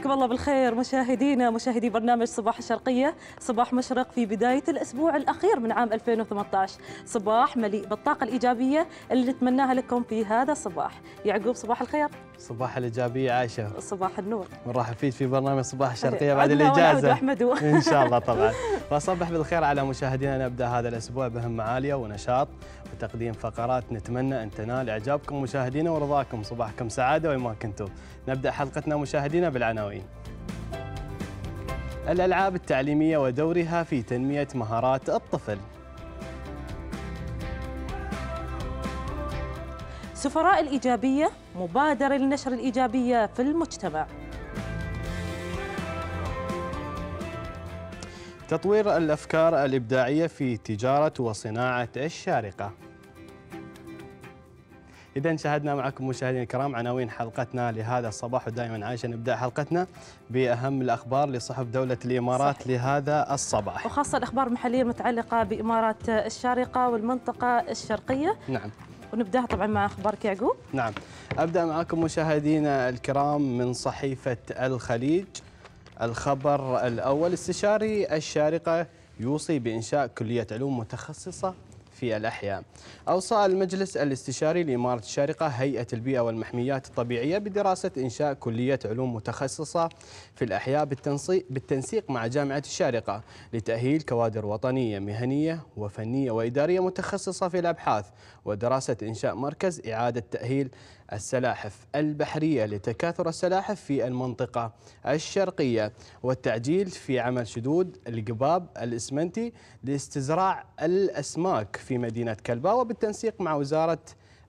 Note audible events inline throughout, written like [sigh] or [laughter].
مرحبا الله بالخير مشاهدينا مشاهدي برنامج صباح الشرقية صباح مشرق في بداية الأسبوع الأخير من عام 2018 صباح مليء بالطاقة الإيجابية اللي نتمناها لكم في هذا الصباح يعقوب صباح الخير صباح الإيجابية عائشة صباح النور مرحب فيك في برنامج صباح الشرقية بعد الإجازة أحمد [laughs] إن شاء الله طبعا فصبح بالخير على مشاهدينا نبدأ هذا الأسبوع بهم عالية ونشاط بتقديم فقرات نتمنى أن تنال إعجابكم مشاهدينا ورضاكم صباحكم سعادة وين ما كنتم نبدأ حلقتنا مشاهدينا بالعناوين الألعاب التعليمية ودورها في تنمية مهارات الطفل سفراء الإيجابية مبادرة لنشر الإيجابية في المجتمع تطوير الأفكار الإبداعية في تجارة وصناعة الشارقة إذا شاهدنا معكم مشاهدينا الكرام عناوين حلقتنا لهذا الصباح ودائما عايشة نبدأ حلقتنا بأهم الأخبار لصحف دولة الإمارات صحيح. لهذا الصباح وخاصة الأخبار المحلية المتعلقة بإمارات الشارقة والمنطقة الشرقية نعم ونبداها طبعا مع اخبارك يعقوب نعم ابدا معكم مشاهدينا الكرام من صحيفه الخليج الخبر الأول استشاري الشارقة يوصي بإنشاء كلية علوم متخصصة في الأحياء أوصى المجلس الاستشاري لإمارة الشارقة هيئة البيئة والمحميات الطبيعية بدراسة إنشاء كلية علوم متخصصة في الأحياء بالتنسيق مع جامعة الشارقة لتأهيل كوادر وطنية مهنية وفنية وإدارية متخصصة في الأبحاث ودراسة إنشاء مركز إعادة تأهيل السلاحف البحرية لتكاثر السلاحف في المنطقة الشرقية والتعجيل في عمل شدود القباب الإسمنتي لاستزراع الأسماك في مدينة كلبا وبالتنسيق مع وزارة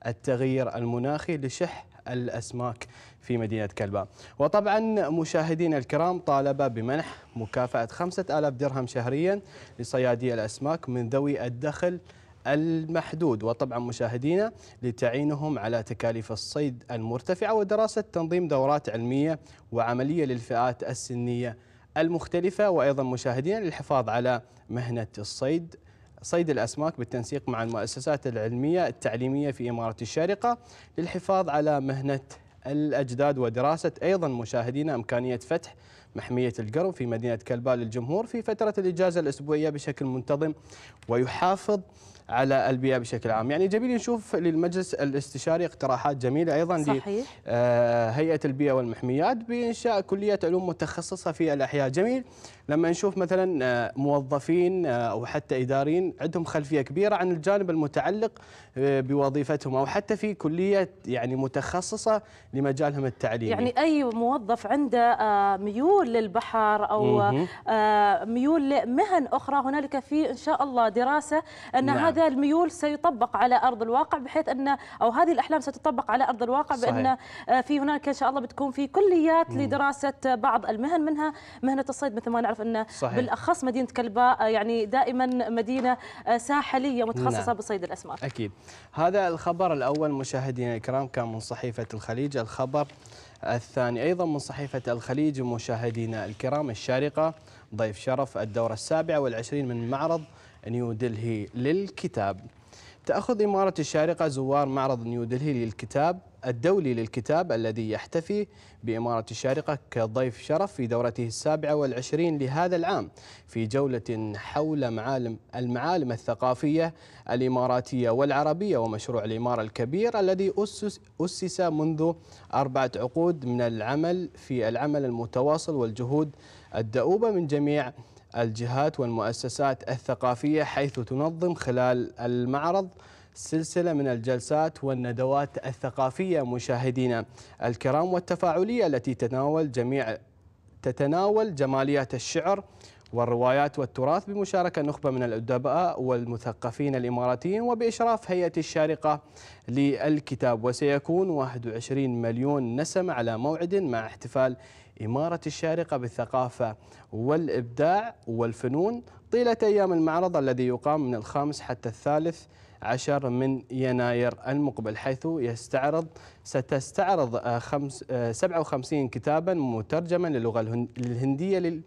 التغيير المناخي لشح الأسماك في مدينة كلبا وطبعا مشاهدين الكرام طالب بمنح مكافأة 5000 درهم شهريا لصيادي الأسماك من ذوي الدخل المحدود وطبعا مشاهدينا لتعينهم على تكاليف الصيد المرتفعة ودراسة تنظيم دورات علمية وعملية للفئات السنية المختلفة وأيضا مشاهدينا للحفاظ على مهنة الصيد صيد الأسماك بالتنسيق مع المؤسسات العلمية التعليمية في إمارة الشارقة للحفاظ على مهنة الأجداد ودراسة أيضا مشاهدينا إمكانية فتح محمية القرم في مدينة كلبال للجمهور في فترة الإجازة الأسبوعية بشكل منتظم ويحافظ على البيئه بشكل عام يعني جميل نشوف للمجلس الاستشاري اقتراحات جميله ايضا صحيح. لهيئه آه، البيئه والمحميات بانشاء كليه علوم متخصصه في الاحياء جميل لما نشوف مثلا آه، موظفين آه، او حتى اداريين عندهم خلفيه كبيره عن الجانب المتعلق آه، بوظيفتهم او حتى في كليه يعني متخصصه لمجالهم التعليمي. يعني اي موظف عنده ميول للبحر او ميول لمهن اخرى هنالك في ان شاء الله دراسه ان نعم. هذا الميول سيطبق على ارض الواقع بحيث ان او هذه الاحلام ستطبق على ارض الواقع صحيح. بان في هناك ان شاء الله بتكون في كليات لدراسه بعض المهن منها مهنه الصيد مثل ما نعرف ان صحيح. بالاخص مدينه كلباء آه، يعني دائما مدينه آه، ساحليه متخصصه نعم. بصيد الاسماك اكيد هذا الخبر الاول مشاهدينا الكرام كان من صحيفه الخليج الخبر الثاني أيضا من صحيفة الخليج مشاهدينا الكرام الشارقة ضيف شرف الدورة السابعة والعشرين من معرض نيو دلهي للكتاب تأخذ إمارة الشارقة زوار معرض نيو دلهي للكتاب الدولي للكتاب الذي يحتفي بإمارة الشارقة كضيف شرف في دورته السابعة والعشرين لهذا العام في جولة حول معالم المعالم الثقافية الإماراتية والعربية ومشروع الإمارة الكبير الذي أسس, أسس منذ أربعة عقود من العمل في العمل المتواصل والجهود الدؤوبة من جميع الجهات والمؤسسات الثقافية حيث تنظم خلال المعرض سلسلة من الجلسات والندوات الثقافية مشاهدينا الكرام والتفاعلية التي تتناول جميع تتناول جماليات الشعر والروايات والتراث بمشاركة نخبة من الأدباء والمثقفين الإماراتيين وبإشراف هيئة الشارقة للكتاب وسيكون 21 مليون نسمة على موعد مع احتفال إمارة الشارقة بالثقافة والإبداع والفنون طيلة أيام المعرض الذي يقام من الخامس حتى الثالث عشر من يناير المقبل حيث يستعرض ستستعرض آه، خمس 57 آه، كتابا مترجما للغة الهندية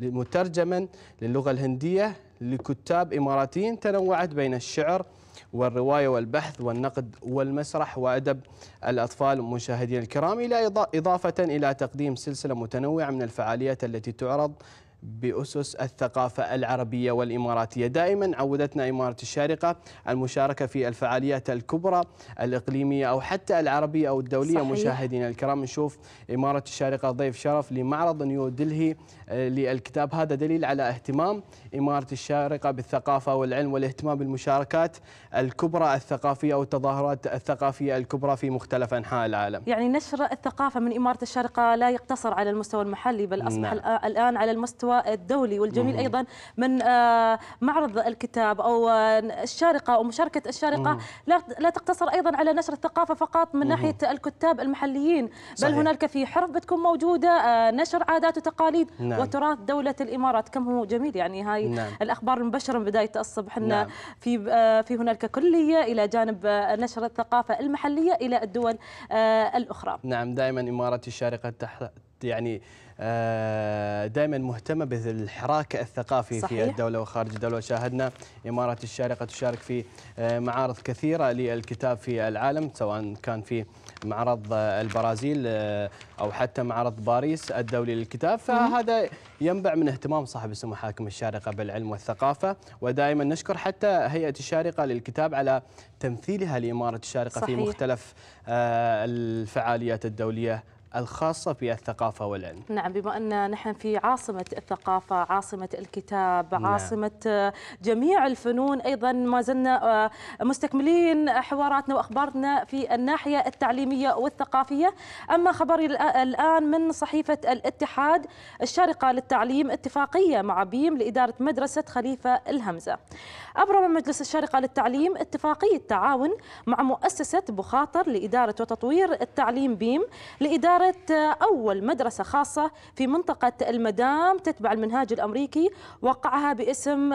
مترجما للغة الهندية لكتاب إماراتيين تنوعت بين الشعر والرواية والبحث والنقد والمسرح وأدب الأطفال مشاهدينا الكرام إلى إضافة إلى تقديم سلسلة متنوعة من الفعاليات التي تعرض بأسس الثقافة العربية والإماراتية دائما عودتنا إمارة الشارقة المشاركة في الفعاليات الكبرى الإقليمية أو حتى العربية أو الدولية صحيح. مشاهدينا الكرام نشوف إمارة الشارقة ضيف شرف لمعرض نيو دلهي آه، للكتاب هذا دليل على اهتمام إمارة الشارقة بالثقافة والعلم والاهتمام بالمشاركات الكبرى الثقافية أو التظاهرات الثقافية الكبرى في مختلف أنحاء العالم يعني نشر الثقافة من إمارة الشارقة لا يقتصر على المستوى المحلي بل أصبح نعم. الآن على المستوى الدولي والجميل أيضا من آه، معرض الكتاب أو آه، الشارقة أو مشاركة الشارقة لا تقتصر أيضا على نشر الثقافة فقط من ناحية الكتاب المحليين بل هنالك في حرف بتكون موجودة آه، نشر عادات وتقاليد نعم. وتراث دولة الإمارات كم هو جميل يعني هاي نعم. الأخبار المبشرة من بداية الصبح نعم. في في هنالك كلية إلى جانب نشر الثقافة المحلية إلى الدول الأخرى نعم دائما إمارة الشارقة تحت يعني آه، دائما مهتمه بالحراك الثقافي صحيح. في الدوله وخارج الدوله شاهدنا امارات الشارقه تشارك في آه، معارض كثيره للكتاب في العالم سواء كان في معرض آه، البرازيل او حتى معرض باريس الدولي للكتاب فهذا ينبع من اهتمام صاحب السمو حاكم الشارقه بالعلم والثقافه ودائما نشكر حتى هيئه الشارقه للكتاب على تمثيلها لاماره الشارقه صحيح. في مختلف الفعاليات الدوليه الخاصة بالثقافة والعلم نعم بما أن نحن في عاصمة الثقافة عاصمة الكتاب نعم. عاصمة آه، جميع الفنون أيضا ما زلنا آه، مستكملين حواراتنا وأخبارنا في الناحية التعليمية والثقافية أما خبري الآن من صحيفة الاتحاد الشارقة للتعليم اتفاقية مع بيم لإدارة مدرسة خليفة الهمزة أبرم مجلس الشارقة للتعليم اتفاقية تعاون مع مؤسسة بخاطر لإدارة وتطوير التعليم بيم لإدارة أول مدرسة خاصة في منطقة المدام تتبع المنهاج الأمريكي وقعها باسم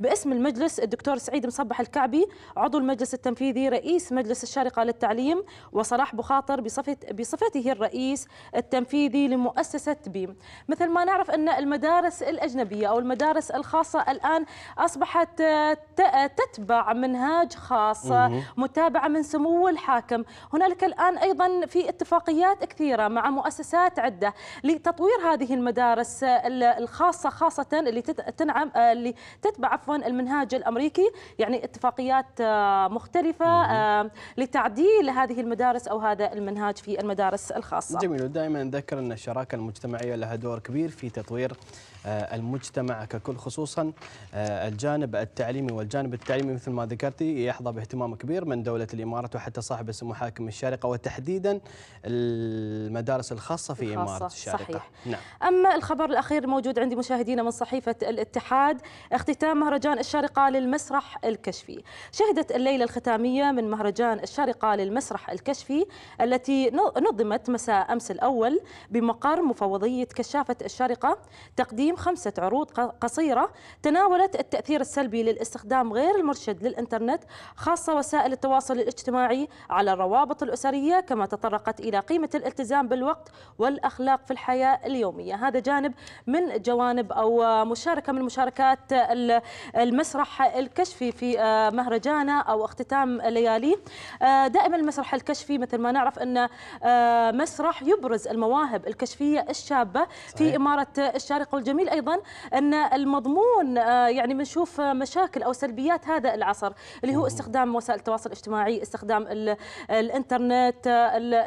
باسم المجلس الدكتور سعيد مصبح الكعبي عضو المجلس التنفيذي رئيس مجلس الشارقة للتعليم وصلاح بخاطر بصفة بصفته الرئيس التنفيذي لمؤسسة بيم مثل ما نعرف أن المدارس الأجنبية أو المدارس الخاصة الآن أصبحت تتبع منهاج خاص متابعة من سمو الحاكم هنالك الآن أيضا في اتفاقيات كثيرة مع مؤسسات عدة لتطوير هذه المدارس الخاصة خاصة اللي تنعم اللي تتبع عفوا المنهاج الأمريكي يعني اتفاقيات آه، مختلفة آه، لتعديل هذه المدارس أو هذا المنهاج في المدارس الخاصة جميل ودائما نذكر أن الشراكة المجتمعية لها دور كبير في تطوير آه، المجتمع ككل خصوصا آه، الجانب التعليمي والجانب التعليمي مثل ما ذكرتي يحظى باهتمام كبير من دولة الإمارات وحتى صاحب السمو حاكم الشارقة وتحديدا المدارس الخاصة في الخاصة إمارة الشارقة صحيح. نعم. أما الخبر الأخير موجود عندي مشاهدينا من صحيفة الاتحاد اختتام مهرجان الشارقة للمسرح الكشفي شهدت الليلة الختامية من مهرجان الشارقة للمسرح الكشفي التي نظمت مساء أمس الأول بمقر مفوضية كشافة الشارقة تقديم تقديم خمسة عروض قصيرة تناولت التأثير السلبي للاستخدام غير المرشد للإنترنت خاصة وسائل التواصل الاجتماعي على الروابط الأسرية كما تطرقت إلى قيمة الالتزام بالوقت والأخلاق في الحياة اليومية هذا جانب من جوانب أو مشاركة من مشاركات المسرح الكشفي في آه، مهرجانه أو اختتام لياليه آه، دائما المسرح الكشفي مثل ما نعرف أن آه، مسرح يبرز المواهب الكشفية الشابة في إمارة الشارقة والجميع الجميل ايضا ان المضمون آه، يعني بنشوف مشاكل او سلبيات هذا العصر اللي هو استخدام وسائل التواصل الاجتماعي استخدام الانترنت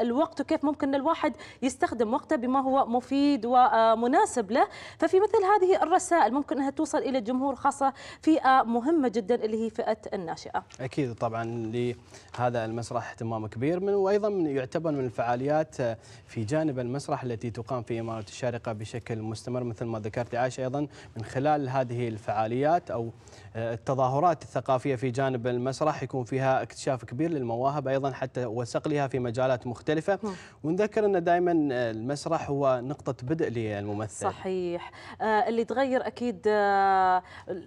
الوقت وكيف ممكن ان الواحد يستخدم وقته بما هو مفيد ومناسب آه، له ففي مثل هذه الرسائل ممكن انها توصل الى الجمهور خاصه فئه مهمه جدا اللي هي فئه الناشئه اكيد طبعا لهذا المسرح اهتمام كبير من وايضا يعتبر من الفعاليات آه، في جانب المسرح التي تقام في اماره الشارقه بشكل مستمر مثل ما ذكرت ذكرت عائشة أيضا من خلال هذه الفعاليات أو آه، التظاهرات الثقافية في جانب المسرح يكون فيها اكتشاف كبير للمواهب أيضا حتى وسقلها في مجالات مختلفة نعم. ونذكر أن دائما آه، المسرح هو نقطة بدء للممثل صحيح آه، اللي تغير أكيد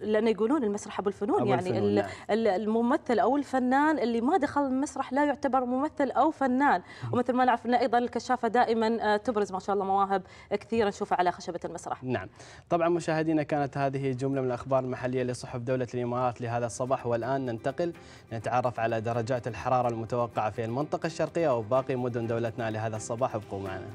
لأن يقولون المسرح أبو الفنون أبو يعني الفنون نعم. الممثل أو الفنان اللي ما دخل المسرح لا يعتبر ممثل أو فنان ومثل ما نعرف أن أيضا الكشافة دائما تبرز ما شاء الله مواهب كثيرة نشوفها على خشبة المسرح نعم طبعا مشاهدينا كانت هذه جملة من الأخبار المحلية لصحف دولة الإمارات لهذا الصباح والآن ننتقل نتعرف على درجات الحرارة المتوقعة في المنطقة الشرقية وباقي مدن دولتنا لهذا الصباح ابقوا معنا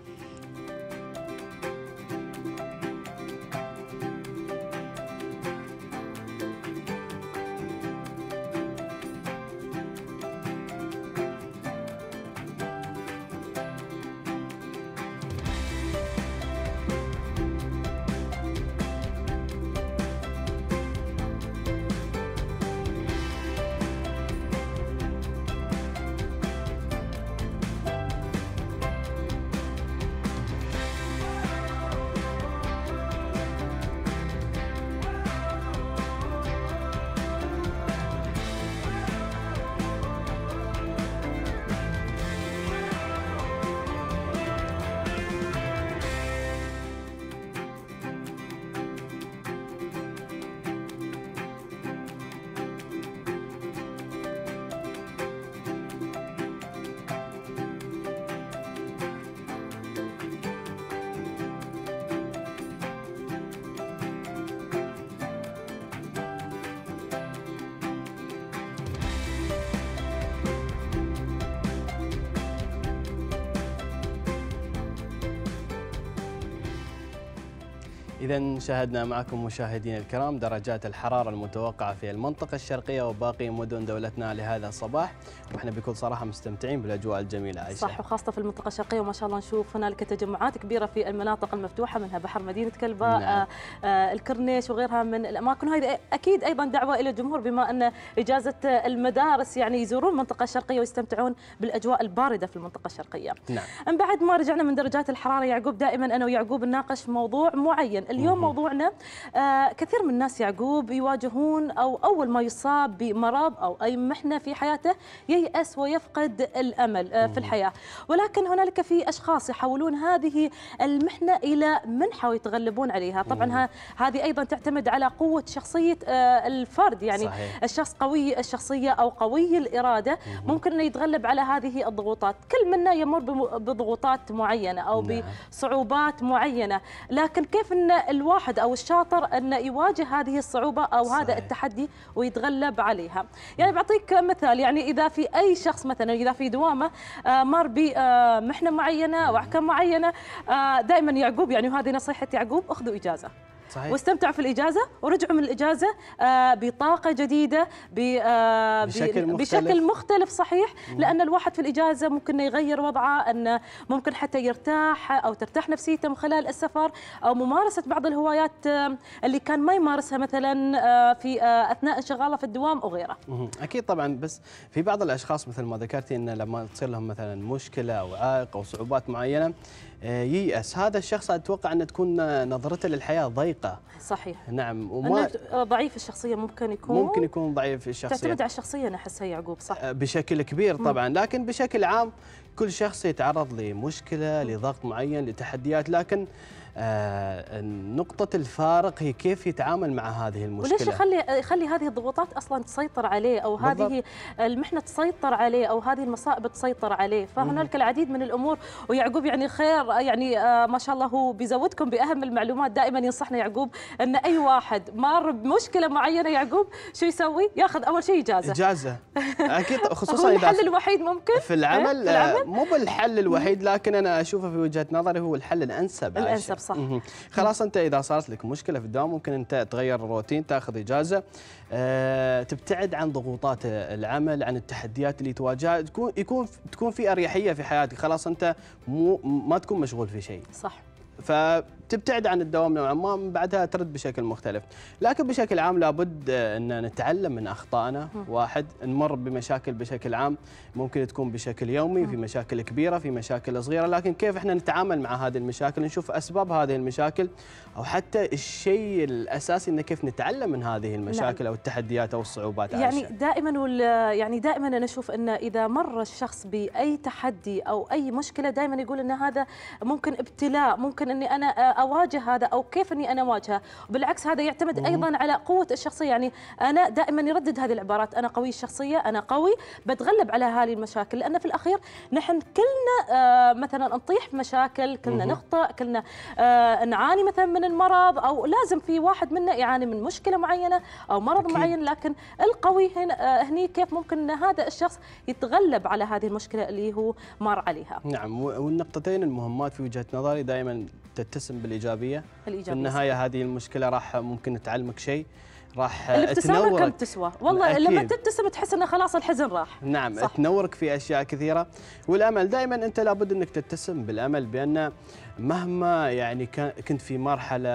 إذا شاهدنا معكم مشاهدينا الكرام درجات الحرارة المتوقعة في المنطقة الشرقية وباقي مدن دولتنا لهذا الصباح واحنا بكل صراحه مستمتعين بالاجواء الجميله عايشه صح وخاصه في المنطقه الشرقيه وما شاء الله نشوف هنالك تجمعات كبيره في المناطق المفتوحه منها بحر مدينه كلباء نعم. آه، آه، الكرنيش وغيرها من الاماكن وهذه اكيد ايضا دعوه الى الجمهور بما ان اجازه المدارس يعني يزورون المنطقه الشرقيه ويستمتعون بالاجواء البارده في المنطقه الشرقيه نعم من بعد ما رجعنا من درجات الحراره يعقوب دائما انا ويعقوب نناقش موضوع معين اليوم مم. موضوعنا آه، كثير من الناس يعقوب يواجهون او اول ما يصاب بمرض او اي محنه في حياته ييأس ويفقد الأمل آه، في الحياة ولكن هنالك في أشخاص يحولون هذه المحنة إلى منحة ويتغلبون عليها طبعا هذه أيضا تعتمد على قوة شخصية آه، الفرد يعني صحيح. الشخص قوي الشخصية أو قوي الإرادة ممكن أنه يتغلب على هذه الضغوطات كل منا يمر بضغوطات معينة أو نعم. بصعوبات معينة لكن كيف أن الواحد أو الشاطر أنه يواجه هذه الصعوبة أو صحيح. هذا التحدي ويتغلب عليها يعني بعطيك مثال يعني إذا في اي شخص مثلا اذا في دوامه آه، مر بمحنه معينه واحكام معينه آه، دائما يعقوب يعني وهذه نصيحه يعقوب اخذوا اجازه صحيح. واستمتعوا في الاجازه ورجعوا من الاجازه آه، بطاقه جديده آه، بشكل مختلف. بشكل مختلف صحيح لان الواحد في الاجازه ممكن يغير وضعه ان ممكن حتى يرتاح او ترتاح نفسيته من خلال السفر او ممارسه بعض الهوايات آه، اللي كان ما يمارسها مثلا في اثناء انشغاله في الدوام او غيره اكيد طبعا بس في بعض الاشخاص مثل ما ذكرتي ان لما تصير لهم مثلا مشكله او عائق او صعوبات معينه آه، ييأس هذا الشخص أتوقع أن تكون نظرته للحياة ضيقة صحيح نعم وما آه، ضعيف الشخصية ممكن يكون ممكن يكون ضعيف الشخصية تعتمد على الشخصية أنا أحسها يعقوب صح آه، بشكل كبير طبعا لكن بشكل عام كل شخص يتعرض لمشكلة لضغط معين لتحديات لكن آه، نقطة الفارق هي كيف يتعامل مع هذه المشكلة وليش يخلي يخلي هذه الضغوطات أصلا تسيطر عليه أو هذه بالضبط. المحنة تسيطر عليه أو هذه المصائب تسيطر عليه فهنالك العديد من الأمور ويعقوب يعني خير يعني آه، ما شاء الله هو بيزودكم بأهم المعلومات دائما ينصحنا يعقوب أن أي واحد مار بمشكلة معينة يعقوب شو يسوي؟ ياخذ أول شيء إجازة إجازة أكيد [laughs] خصوصا هو الحل الوحيد ممكن في العمل, إيه، في العمل؟ مو بالحل الوحيد لكن أنا أشوفه في وجهة نظري هو الحل الأنسب الأنسب صح نعم. خلاص انت اذا صارت لك مشكله في الدوام ممكن انت تغير الروتين تاخذ اجازه أه تبتعد عن ضغوطات العمل عن التحديات اللي تواجهها تكون يكون تكون في اريحيه في حياتك خلاص انت مو ما تكون مشغول في شيء صح ف تبتعد عن الدوام نوعا ما من بعدها ترد بشكل مختلف لكن بشكل عام لابد ان نتعلم من اخطائنا واحد نمر بمشاكل بشكل عام ممكن تكون بشكل يومي في مشاكل كبيره في مشاكل صغيره لكن كيف احنا نتعامل مع هذه المشاكل نشوف اسباب هذه المشاكل او حتى الشيء الاساسي انه كيف نتعلم من هذه المشاكل نعم. او التحديات او الصعوبات يعني دائما وال يعني دائما انا اشوف ان اذا مر الشخص باي تحدي او اي مشكله دائما يقول ان هذا ممكن ابتلاء ممكن اني انا اواجه هذا او كيف اني انا اواجهه بالعكس هذا يعتمد مم. ايضا على قوه الشخصيه يعني انا دائما يردد هذه العبارات انا قوي الشخصيه انا قوي بتغلب على هذه المشاكل لان في الاخير نحن كلنا آه، مثلا نطيح في مشاكل كلنا مم. نخطئ كلنا آه، نعاني مثلا من المرض او لازم في واحد منا يعاني من مشكله معينه او مرض أكيد. معين لكن القوي هنا آه، هني كيف ممكن ان هذا الشخص يتغلب على هذه المشكله اللي هو مر عليها نعم والنقطتين المهمات في وجهه نظري دائما تتسم بالايجابيه الإيجابية في النهايه صحيح. هذه المشكله راح ممكن تعلمك شيء راح الابتسامه كم تسوى والله أكيد. لما تبتسم تحس انه خلاص الحزن راح نعم صح. تنورك في اشياء كثيره والامل دائما انت لابد انك تتسم بالامل بان مهما يعني كنت في مرحله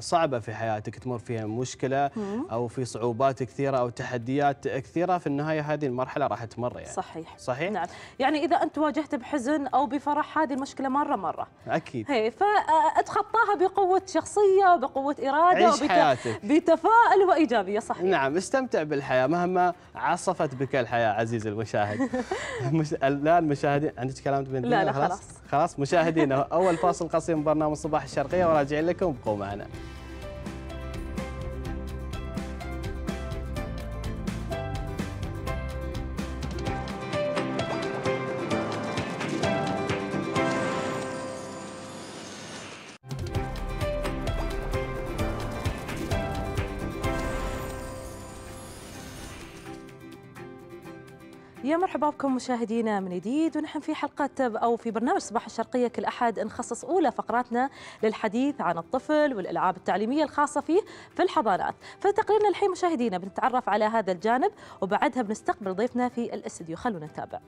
صعبه في حياتك تمر فيها مشكله او في صعوبات كثيره او تحديات كثيره في النهايه هذه المرحله راح تمر يعني صحيح صحيح نعم يعني اذا انت واجهت بحزن او بفرح هذه المشكله مره مره اكيد هي فاتخطاها بقوه شخصيه بقوه اراده عيش وبت... حياتك بتفاؤل وايجابيه صحيح نعم استمتع بالحياه مهما عصفت بك الحياه عزيزي المشاهد [laughs] مش... لا المشاهدين عندك كلام لا لا خلاص خلاص مشاهدينا اول فاصل [laughs] واصل من برنامج صباح الشرقية وراجعين لكم ابقوا معنا يا مرحبا بكم مشاهدينا من جديد ونحن في حلقة أو في برنامج صباح الشرقية كل أحد نخصص أولى فقراتنا للحديث عن الطفل والألعاب التعليمية الخاصة فيه في الحضانات فتقريرنا الحين مشاهدينا بنتعرف على هذا الجانب وبعدها بنستقبل ضيفنا في الاستديو خلونا نتابع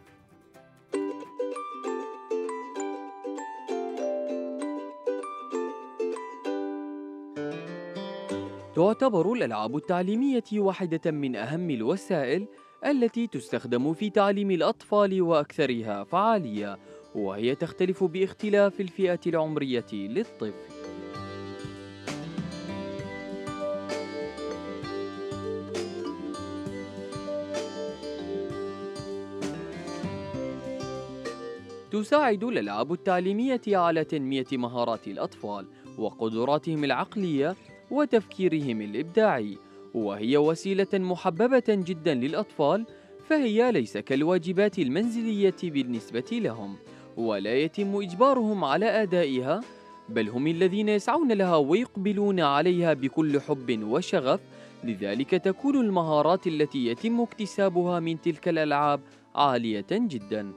تعتبر الألعاب التعليمية واحدة من أهم الوسائل التي تستخدم في تعليم الأطفال وأكثرها فعالية وهي تختلف باختلاف الفئة العمرية للطفل تساعد الألعاب التعليمية على تنمية مهارات الأطفال وقدراتهم العقلية وتفكيرهم الإبداعي وهي وسيلة محببة جدا للأطفال فهي ليس كالواجبات المنزلية بالنسبة لهم ولا يتم إجبارهم على أدائها بل هم الذين يسعون لها ويقبلون عليها بكل حب وشغف لذلك تكون المهارات التي يتم اكتسابها من تلك الألعاب عالية جدا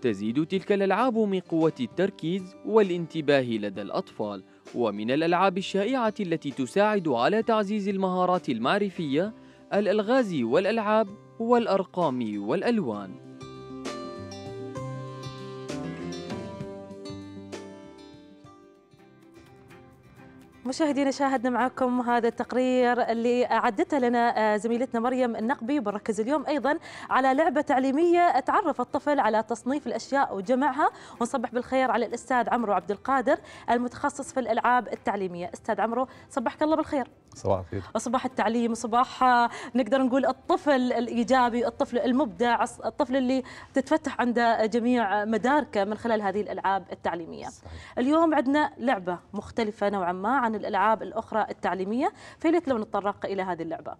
تزيد تلك الألعاب من قوة التركيز والانتباه لدى الأطفال ومن الألعاب الشائعة التي تساعد على تعزيز المهارات المعرفية الألغاز والألعاب والأرقام والألوان مشاهدينا شاهدنا معكم هذا التقرير اللي أعدته لنا آه، زميلتنا مريم النقبي بنركز اليوم أيضا على لعبة تعليمية تعرف الطفل على تصنيف الأشياء وجمعها ونصبح بالخير على الأستاذ عمرو عبد القادر المتخصص في الألعاب التعليمية أستاذ عمرو صبحك الله بالخير صباح الخير صباح التعليم صباح آه، نقدر نقول الطفل الإيجابي الطفل المبدع الطفل اللي تتفتح عنده جميع مداركه من خلال هذه الألعاب التعليمية صحيح. اليوم عندنا لعبة مختلفة نوعا ما عن الالعاب الاخرى التعليميه فيليت لو نتطرق الى هذه اللعبه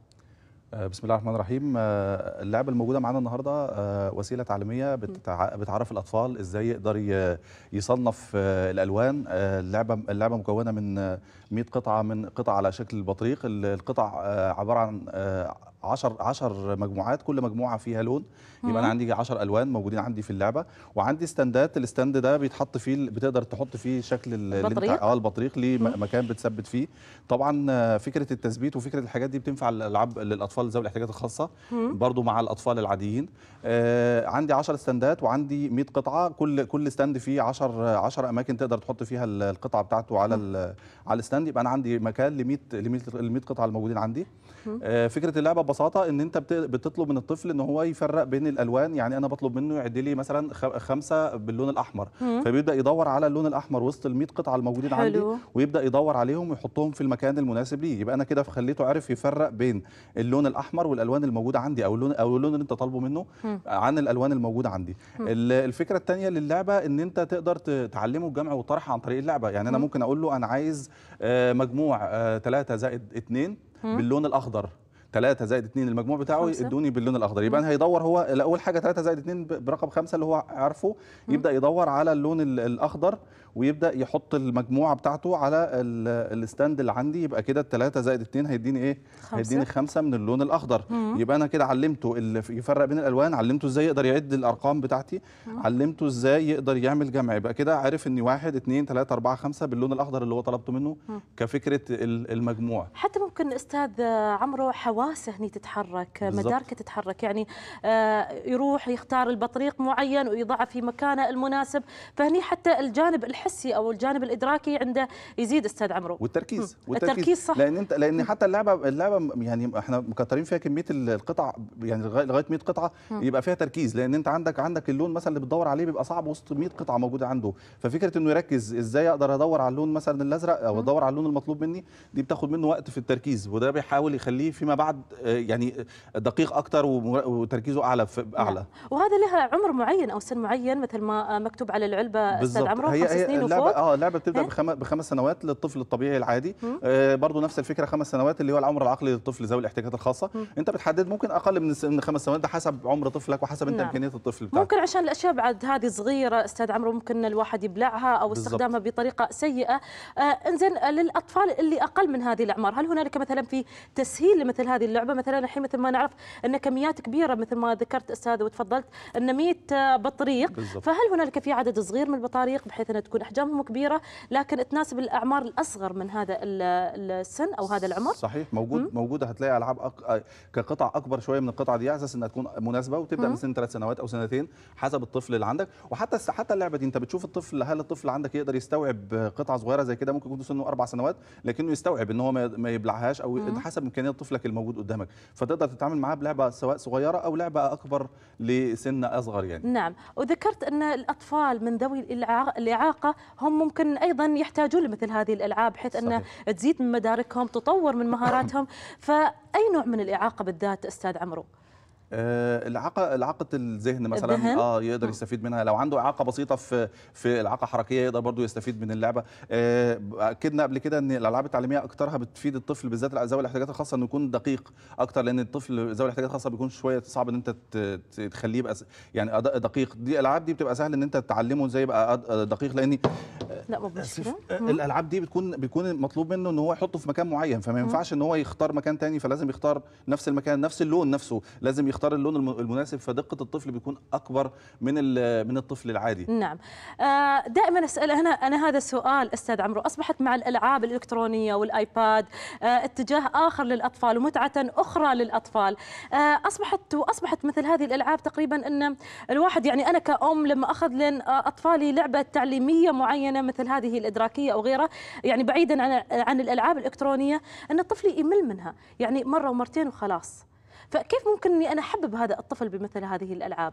آه، بسم الله الرحمن الرحيم آه، اللعبه الموجوده معانا النهارده آه، وسيله تعليميه بتعرف الاطفال ازاي يقدر يصنف الالوان اللعبه اللعبه مكونه من 100 قطعه من قطع على شكل بطريق القطع عباره عن 10 10 مجموعات كل مجموعه فيها لون يبقى انا عندي 10 الوان موجودين عندي في اللعبه وعندي ستاندات الستاند ده بيتحط فيه بتقدر تحط فيه شكل البطريق اه البطريق ليه مكان بتثبت فيه طبعا فكره التثبيت وفكره الحاجات دي بتنفع للالعاب للاطفال ذوي الاحتياجات الخاصه برضو مع الاطفال العاديين آه عندي 10 ستاندات وعندي 100 قطعه كل كل ستاند فيه 10 10 اماكن تقدر تحط فيها القطعه بتاعته على على الستاند يبقى انا عندي مكان ل 100 ل 100 قطعه الموجودين عندي آه فكره اللعبه ببساطه ان انت بتطلب من الطفل ان هو يفرق بين الالوان يعني انا بطلب منه يعد لي مثلا خمسه باللون الاحمر فبيبدا يدور على اللون الاحمر وسط ال 100 قطعه الموجودين حلو. عندي ويبدا يدور عليهم ويحطهم في المكان المناسب ليه يبقى انا كده خليته عرف يفرق بين اللون الاحمر والالوان الموجوده عندي او اللون او اللون اللي انت طالبه منه مم. عن الالوان الموجوده عندي مم. الفكره الثانيه للعبه ان انت تقدر تعلمه الجمع والطرح عن طريق اللعبه يعني انا مم. ممكن اقول له انا عايز آه، مجموع 3 آه، زائد 2 باللون الاخضر 3 زائد 2 المجموع بتاعه ادوني باللون الاخضر يبقى هيدور هو اول حاجه 3 زائد 2 برقم 5 اللي هو عارفه يبدا يدور على اللون الاخضر ويبدا يحط المجموعه بتاعته على الستاند اللي عندي يبقى كده 3 زائد 2 هيديني ايه خمسة. هيديني 5 من اللون الاخضر مم. يبقى انا كده علمته اللي يفرق بين الالوان علمته ازاي يقدر يعد الارقام بتاعتي مم. علمته ازاي يقدر يعمل جمع يبقى كده عارف ان 1 2 3 4 5 باللون الاخضر اللي هو طلبته منه مم. كفكره المجموع حتى ممكن استاذ عمرو حواء الرئاسة هني تتحرك بالزبط. مداركه تتحرك يعني آه، يروح يختار البطريق معين ويضعه في مكانه المناسب فهني حتى الجانب الحسي أو الجانب الإدراكي عنده يزيد أستاذ عمرو والتركيز, والتركيز التركيز صح لأن أنت لأن حتى اللعبة اللعبة يعني احنا مكترين فيها كمية القطع يعني لغاية 100 قطعة يبقى فيها تركيز لأن أنت عندك عندك اللون مثلا اللي بتدور عليه بيبقى صعب وسط 100 قطعة موجودة عنده ففكرة إنه يركز إزاي أقدر أدور على اللون مثلا الأزرق أو أدور على اللون المطلوب مني دي بتاخد منه وقت في التركيز وده بيحاول يخليه فيما بعد بعد يعني دقيق اكثر وتركيزه اعلى في اعلى نعم. وهذا لها عمر معين او سن معين مثل ما مكتوب على العلبه استاذ عمرو خمس سنين اللعبة وفوق اه اللعبه بتبدا إيه؟ بخمس سنوات للطفل الطبيعي العادي آه برضه نفس الفكره خمس سنوات اللي هو العمر العقلي للطفل ذوي الاحتياجات الخاصه مم. انت بتحدد ممكن اقل من خمس سنوات ده حسب عمر طفلك وحسب انت نعم. امكانيه الطفل بتاعك ممكن عشان الاشياء بعد هذه صغيره استاذ عمرو ممكن الواحد يبلعها او بالزبط. استخدامها بطريقه سيئه آه انزين آه، للاطفال اللي اقل من هذه الاعمار هل هنالك مثلا في تسهيل لمثل هذه هذه اللعبه مثلا الحين مثل ما نعرف ان كميات كبيره مثل ما ذكرت استاذ وتفضلت ان 100 بطريق بالزبط. فهل هنالك في عدد صغير من البطاريق بحيث انها تكون احجامهم كبيره لكن تناسب الاعمار الاصغر من هذا السن او هذا العمر صحيح موجود م? موجوده هتلاقي العاب أك... كقطع اكبر شويه من القطعه دي على اساس انها تكون مناسبه وتبدا م? من سن ثلاث سنوات او سنتين حسب الطفل اللي عندك وحتى حتى اللعبه دي انت بتشوف الطفل هل الطفل عندك يقدر يستوعب قطعه صغيره زي كده ممكن يكون سنه اربع سنوات لكنه يستوعب ان هو ما يبلعهاش او حسب امكانيات طفلك الموجود موجود قدامك فتقدر تتعامل معاه بلعبه سواء صغيره او لعبه اكبر لسن اصغر يعني نعم وذكرت ان الاطفال من ذوي الاعاقه هم ممكن ايضا يحتاجون لمثل هذه الالعاب بحيث ان تزيد من مداركهم تطور من مهاراتهم [coughs] فاي نوع من الاعاقه بالذات استاذ عمرو العقه العقه الذهن مثلا الدهن؟ اه يقدر آه. يستفيد منها لو عنده اعاقه بسيطه في في الاعاقه حركيه يقدر برضو يستفيد من اللعبه آه، اكدنا آه قبل كده ان الالعاب التعليميه اكثرها بتفيد الطفل بالذات ذوي الاحتياجات الخاصه انه يكون دقيق اكثر لان الطفل ذوي الاحتياجات الخاصه بيكون شويه صعب ان انت تخليه يبقى يعني دقيق دي الالعاب دي بتبقى سهل ان انت تعلمه ازاي يبقى دقيق لان لا آه، الالعاب دي بتكون بيكون مطلوب منه ان هو يحطه في مكان معين فما ينفعش ان هو يختار مكان ثاني فلازم يختار نفس المكان نفس اللون نفسه لازم يختار يختار اللون المناسب فدقه الطفل بيكون اكبر من من الطفل العادي نعم آه، دائما اسال انا انا هذا السؤال استاذ عمرو اصبحت مع الالعاب الالكترونيه والايباد آه، اتجاه اخر للاطفال ومتعه اخرى للاطفال آه، اصبحت واصبحت مثل هذه الالعاب تقريبا ان الواحد يعني انا كأم لما اخذ لن اطفالي لعبه تعليميه معينه مثل هذه الادراكيه او غيرها يعني بعيدا عن عن الالعاب الالكترونيه ان الطفل يمل منها يعني مره ومرتين وخلاص فكيف ممكن اني انا احبب هذا الطفل بمثل هذه الالعاب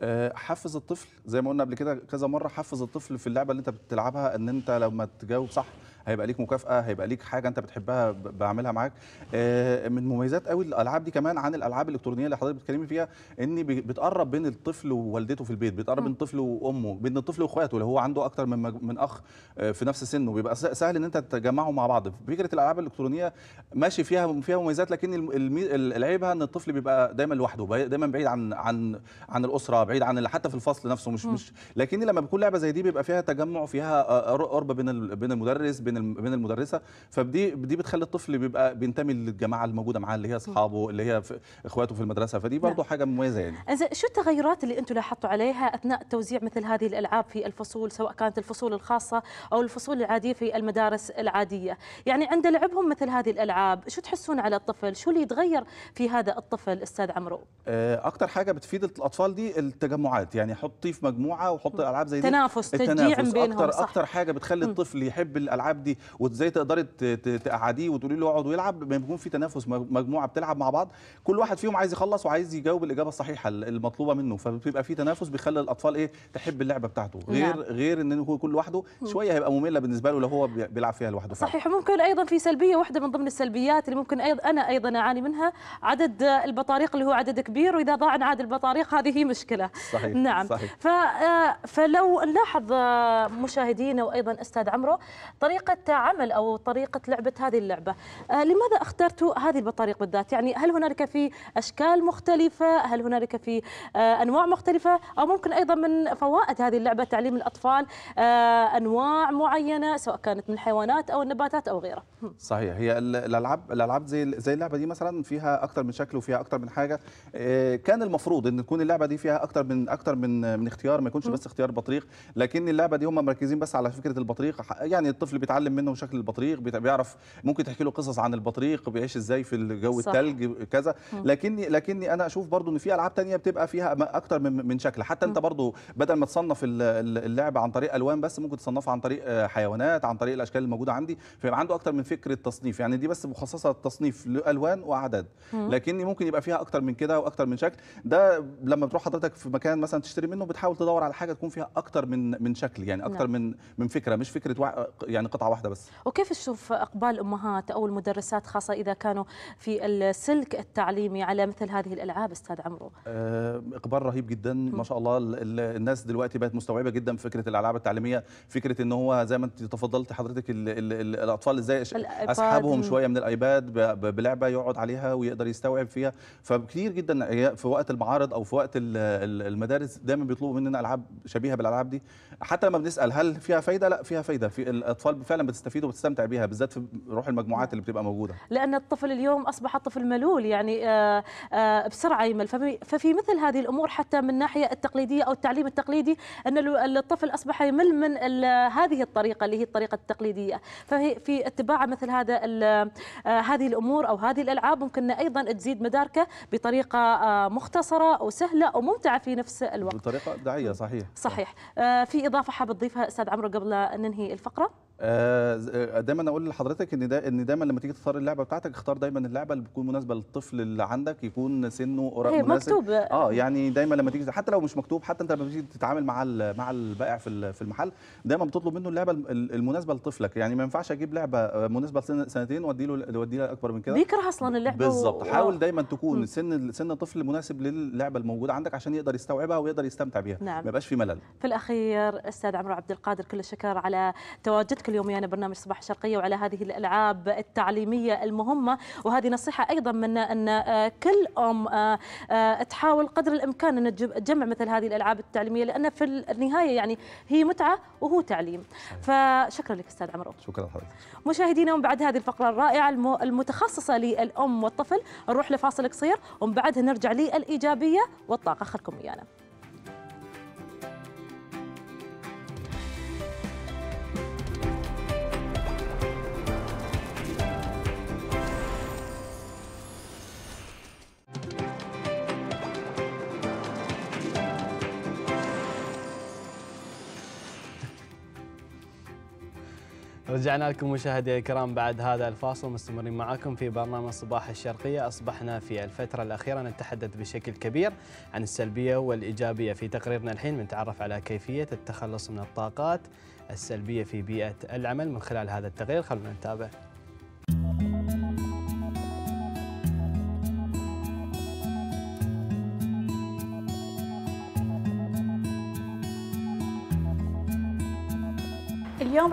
آه، حفز الطفل زي ما قلنا قبل كده كذا مره حفز الطفل في اللعبه اللي انت بتلعبها ان انت لما تجاوب صح هيبقى ليك مكافاه هيبقى ليك حاجه انت بتحبها بعملها معاك آه، من مميزات قوي الالعاب دي كمان عن الالعاب الالكترونيه اللي حضرتك بتتكلمي فيها ان بتقرب بين الطفل ووالدته في البيت بتقرب بين الطفل وامه بين الطفل واخواته اللي هو عنده اكتر من من اخ آه، في نفس سنه بيبقى سهل ان انت تجمعهم مع بعض فكره الالعاب الالكترونيه ماشي فيها فيها مميزات لكن العيبها ان الطفل بيبقى دايما لوحده دايما بعيد عن عن عن الاسره بعيد عن حتى في الفصل نفسه مش مش لكن لما بيكون لعبه زي دي بيبقى فيها تجمع فيها قرب بين بين المدرس بين من المدرسه فدي دي بتخلي الطفل بيبقى بينتمي للجماعه الموجوده معاه اللي هي اصحابه اللي هي اخواته في المدرسه فدي نعم. برضه حاجه مميزه يعني شو التغيرات اللي انتم لاحظتوا عليها اثناء توزيع مثل هذه الالعاب في الفصول سواء كانت الفصول الخاصه او الفصول العاديه في المدارس العاديه يعني عند لعبهم مثل هذه الالعاب شو تحسون على الطفل شو اللي يتغير في هذا الطفل استاذ عمرو آه، اكثر حاجه بتفيد الاطفال دي التجمعات يعني حطيه في مجموعه وحطي العاب زي دي تنافس تشجيع بينهم اكثر اكثر حاجه بتخلي الطفل يحب الالعاب دي يعدي وازاي تقدري تقعديه وتقولي له اقعد ويلعب بيكون في تنافس مجموعه بتلعب مع بعض كل واحد فيهم عايز يخلص وعايز يجاوب الاجابه الصحيحه المطلوبه منه فبيبقى في تنافس بيخلي الاطفال ايه تحب اللعبه بتاعته غير نعم. غير ان هو كل لوحده شويه هيبقى ممله بالنسبه له لو هو بيلعب فيها لوحده صحيح فعلا. ممكن ايضا في سلبيه واحده من ضمن السلبيات اللي ممكن أيض انا ايضا اعاني منها عدد البطاريق اللي هو عدد كبير واذا ضاع عدد البطاريق هذه هي مشكله صحيح نعم صحيح. آه، فلو نلاحظ مشاهدينا وايضا استاذ عمرو طريقه طريقه عمل او طريقه لعبه هذه اللعبه آه، لماذا اخترتوا هذه البطاريق بالذات يعني هل هنالك في اشكال مختلفه هل هنالك في آه، انواع مختلفه او ممكن ايضا من فوائد هذه اللعبه تعليم الاطفال آه، انواع معينه سواء كانت من الحيوانات او النباتات او غيرها صحيح هي الالعاب الالعاب زي زي اللعبه دي مثلا فيها أكثر من شكل وفيها أكثر من حاجه كان المفروض ان تكون اللعبه دي فيها أكثر من أكثر من من اختيار ما يكونش بس اختيار بطريق لكن اللعبه دي هم مركزين بس على فكره البطريق يعني الطفل بيتعلم بيتعلم منه شكل البطريق بيعرف ممكن تحكي له قصص عن البطريق بيعيش ازاي في الجو الثلج كذا لكني لكني انا اشوف برضو ان في العاب تانية بتبقى فيها اكتر من من شكل حتى انت برضو بدل ما تصنف اللعب عن طريق الوان بس ممكن تصنفها عن طريق آه، حيوانات عن طريق الاشكال الموجوده عندي فيبقى عنده اكتر من فكره تصنيف يعني دي بس مخصصه للتصنيف لالوان واعداد لكني ممكن يبقى فيها اكتر من كده واكتر من شكل ده لما بتروح حضرتك في مكان مثلا تشتري منه بتحاول تدور على حاجه تكون فيها اكتر من من شكل يعني اكتر نعم. من من فكره مش فكره يعني قطعه واحده بس وكيف تشوف اقبال الأمهات او المدرسات خاصه اذا كانوا في السلك التعليمي على مثل هذه الالعاب استاذ عمرو آه، اقبال رهيب جدا ما شاء الله الناس دلوقتي بقت مستوعبه جدا فكره الالعاب التعليميه فكره ان هو زي ما انت تفضلت حضرتك الـ الـ الـ الاطفال ازاي اسحبهم شويه من الايباد بلعبه يقعد عليها ويقدر يستوعب فيها فكتير جدا في وقت المعارض او في وقت المدارس دايما بيطلبوا مننا العاب شبيهه بالالعاب دي حتى لما بنسال هل فيها فايده لا فيها فايده في الاطفال فعلا فعلا بتستفيد وبتستمتع بيها بالذات في روح المجموعات اللي بتبقى موجوده لان الطفل اليوم اصبح طفل ملول يعني آه، آه، بسرعه يمل ففي مثل هذه الامور حتى من الناحيه التقليديه او التعليم التقليدي ان الطفل اصبح يمل من هذه الطريقه اللي هي الطريقه التقليديه ففي اتباع مثل هذا آه، هذه الامور او هذه الالعاب ممكن ايضا تزيد مداركه بطريقه مختصره وسهله وممتعه في نفس الوقت بطريقه ابداعيه صحيح صحيح في اضافه حاب تضيفها استاذ عمرو قبل ان ننهي الفقره آه، دايما اقول لحضرتك ان ده ان دايما لما تيجي تختار اللعبه بتاعتك اختار دايما اللعبه اللي بتكون مناسبه للطفل اللي عندك يكون سنه قريب مناسب مكتوب اه يعني دايما لما تيجي حتى لو مش مكتوب حتى انت لما تيجي تتعامل مع مع البائع في في المحل دايما بتطلب منه اللعبه المناسبه لطفلك يعني ما ينفعش اجيب لعبه آه، مناسبه لسنتين وادي له لها اكبر من كده بيكره اصلا اللعبه بالظبط حاول آه. دايما تكون سن سن طفل مناسب للعبه الموجوده عندك عشان يقدر يستوعبها ويقدر يستمتع بيها نعم. ما يبقاش في ملل في الاخير استاذ عمرو عبد القادر كل الشكر على تواجدك كل يوم أنا يعني برنامج صباح الشرقية وعلى هذه الألعاب التعليمية المهمة وهذه نصيحة أيضا من أن آه، كل أم آه، آه، تحاول قدر الإمكان أن تجمع مثل هذه الألعاب التعليمية لأن في النهاية يعني هي متعة وهو تعليم فشكرا لك أستاذ عمرو شكرا لحضرتك مشاهدينا ومن بعد هذه الفقرة الرائعة المتخصصة للأم والطفل نروح لفاصل قصير ومن بعدها نرجع للإيجابية والطاقة خلكم ويانا رجعنا لكم مشاهدي الكرام بعد هذا الفاصل مستمرين معكم في برنامج صباح الشرقية أصبحنا في الفترة الأخيرة نتحدث بشكل كبير عن السلبية والإيجابية في تقريرنا الحين بنتعرف على كيفية التخلص من الطاقات السلبية في بيئة العمل من خلال هذا التقرير خلونا نتابع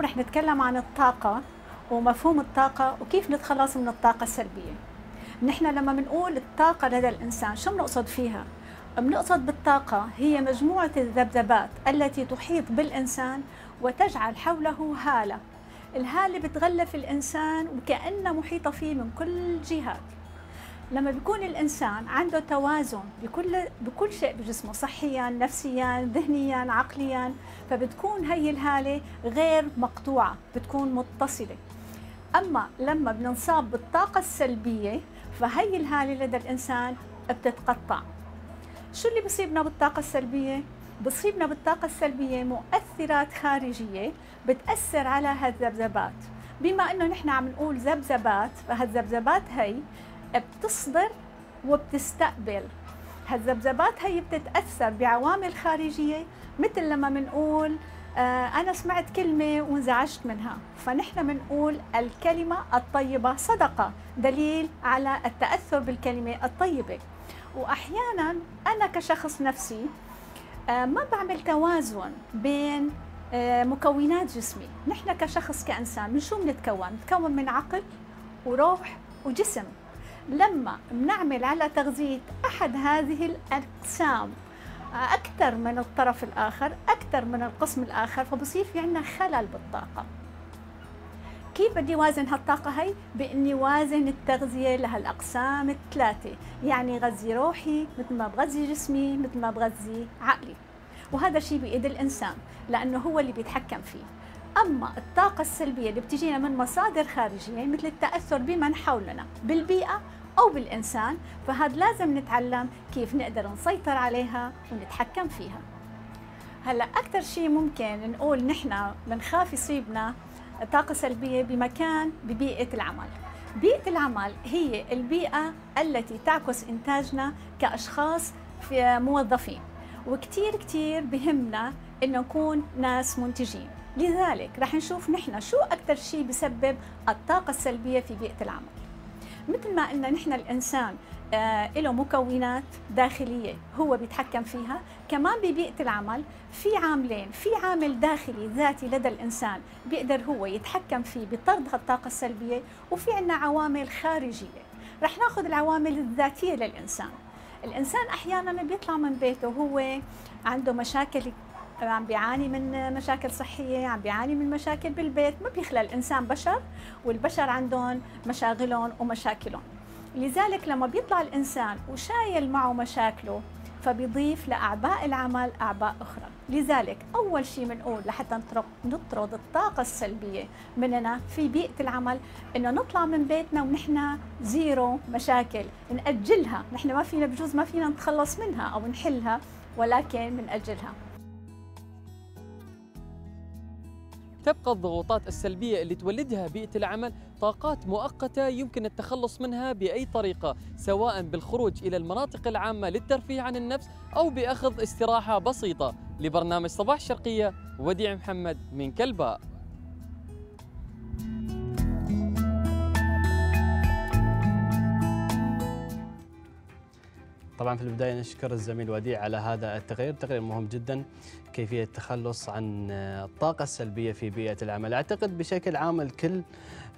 اليوم رح نتكلم عن الطاقة ومفهوم الطاقة وكيف نتخلص من الطاقة السلبية نحن لما بنقول الطاقة لدى الإنسان شو بنقصد فيها؟ بنقصد بالطاقة هي مجموعة الذبذبات التي تحيط بالإنسان وتجعل حوله هالة الهالة بتغلف الإنسان وكأنها محيطة فيه من كل جهات لما بيكون الانسان عنده توازن بكل بكل شيء بجسمه صحيا نفسيا ذهنيا عقليا فبتكون هي الهاله غير مقطوعه بتكون متصله اما لما بننصاب بالطاقه السلبيه فهي الهاله لدى الانسان بتتقطع شو اللي بصيبنا بالطاقه السلبيه بصيبنا بالطاقه السلبيه مؤثرات خارجيه بتاثر على هالذبذبات بما انه نحن عم نقول ذبذبات فهالذبذبات هي بتصدر وبتستقبل هالذبذبات هي بتتأثر بعوامل خارجية مثل لما بنقول آه، أنا سمعت كلمة وانزعجت منها فنحن بنقول الكلمة الطيبة صدقة دليل على التأثر بالكلمة الطيبة وأحيانا أنا كشخص نفسي آه، ما بعمل توازن بين آه، مكونات جسمي نحن كشخص كإنسان من شو بنتكون؟ نتكون من عقل وروح وجسم لما بنعمل على تغذية أحد هذه الأقسام أكثر من الطرف الآخر أكثر من القسم الآخر فبصير في عندنا خلل بالطاقة كيف بدي وازن هالطاقة هي؟ بإني وازن التغذية لهالأقسام الثلاثة يعني غذي روحي مثل ما بغذي جسمي مثل ما بغذي عقلي وهذا الشيء بإيد الإنسان لأنه هو اللي بيتحكم فيه أما الطاقة السلبية اللي بتجينا من مصادر خارجية مثل التأثر بمن حولنا بالبيئة أو بالإنسان فهذا لازم نتعلم كيف نقدر نسيطر عليها ونتحكم فيها هلا أكثر شيء ممكن نقول نحن بنخاف يصيبنا طاقة سلبية بمكان ببيئة العمل بيئة العمل هي البيئة التي تعكس إنتاجنا كأشخاص في موظفين وكتير كتير بهمنا إنه نكون ناس منتجين لذلك رح نشوف نحن شو أكثر شيء بسبب الطاقة السلبية في بيئة العمل مثل ما قلنا نحن الإنسان آه له مكونات داخلية هو بيتحكم فيها كمان ببيئة العمل في عاملين في عامل داخلي ذاتي لدى الإنسان بيقدر هو يتحكم فيه بطرد هالطاقة السلبية وفي عنا عوامل خارجية رح ناخذ العوامل الذاتية للإنسان الإنسان أحيانا بيطلع من بيته وهو عنده مشاكل عم بيعاني من مشاكل صحية عم بيعاني من مشاكل بالبيت ما بيخلى الإنسان بشر والبشر عندهم مشاغلهم ومشاكلهم لذلك لما بيطلع الإنسان وشايل معه مشاكله فبيضيف لأعباء العمل أعباء أخرى لذلك أول شيء بنقول لحتى نطرد الطاقة السلبية مننا في بيئة العمل إنه نطلع من بيتنا ونحن زيرو مشاكل نأجلها نحن ما فينا بجوز ما فينا نتخلص منها أو نحلها ولكن أجلها تبقى الضغوطات السلبية اللي تولدها بيئة العمل طاقات مؤقتة يمكن التخلص منها بأي طريقة سواء بالخروج إلى المناطق العامة للترفيه عن النفس أو بأخذ استراحة بسيطة لبرنامج صباح الشرقية وديع محمد من كلباء طبعا في البداية نشكر الزميل وديع على هذا التقرير تقرير مهم جدا كيفية التخلص عن الطاقة السلبية في بيئة العمل أعتقد بشكل عام الكل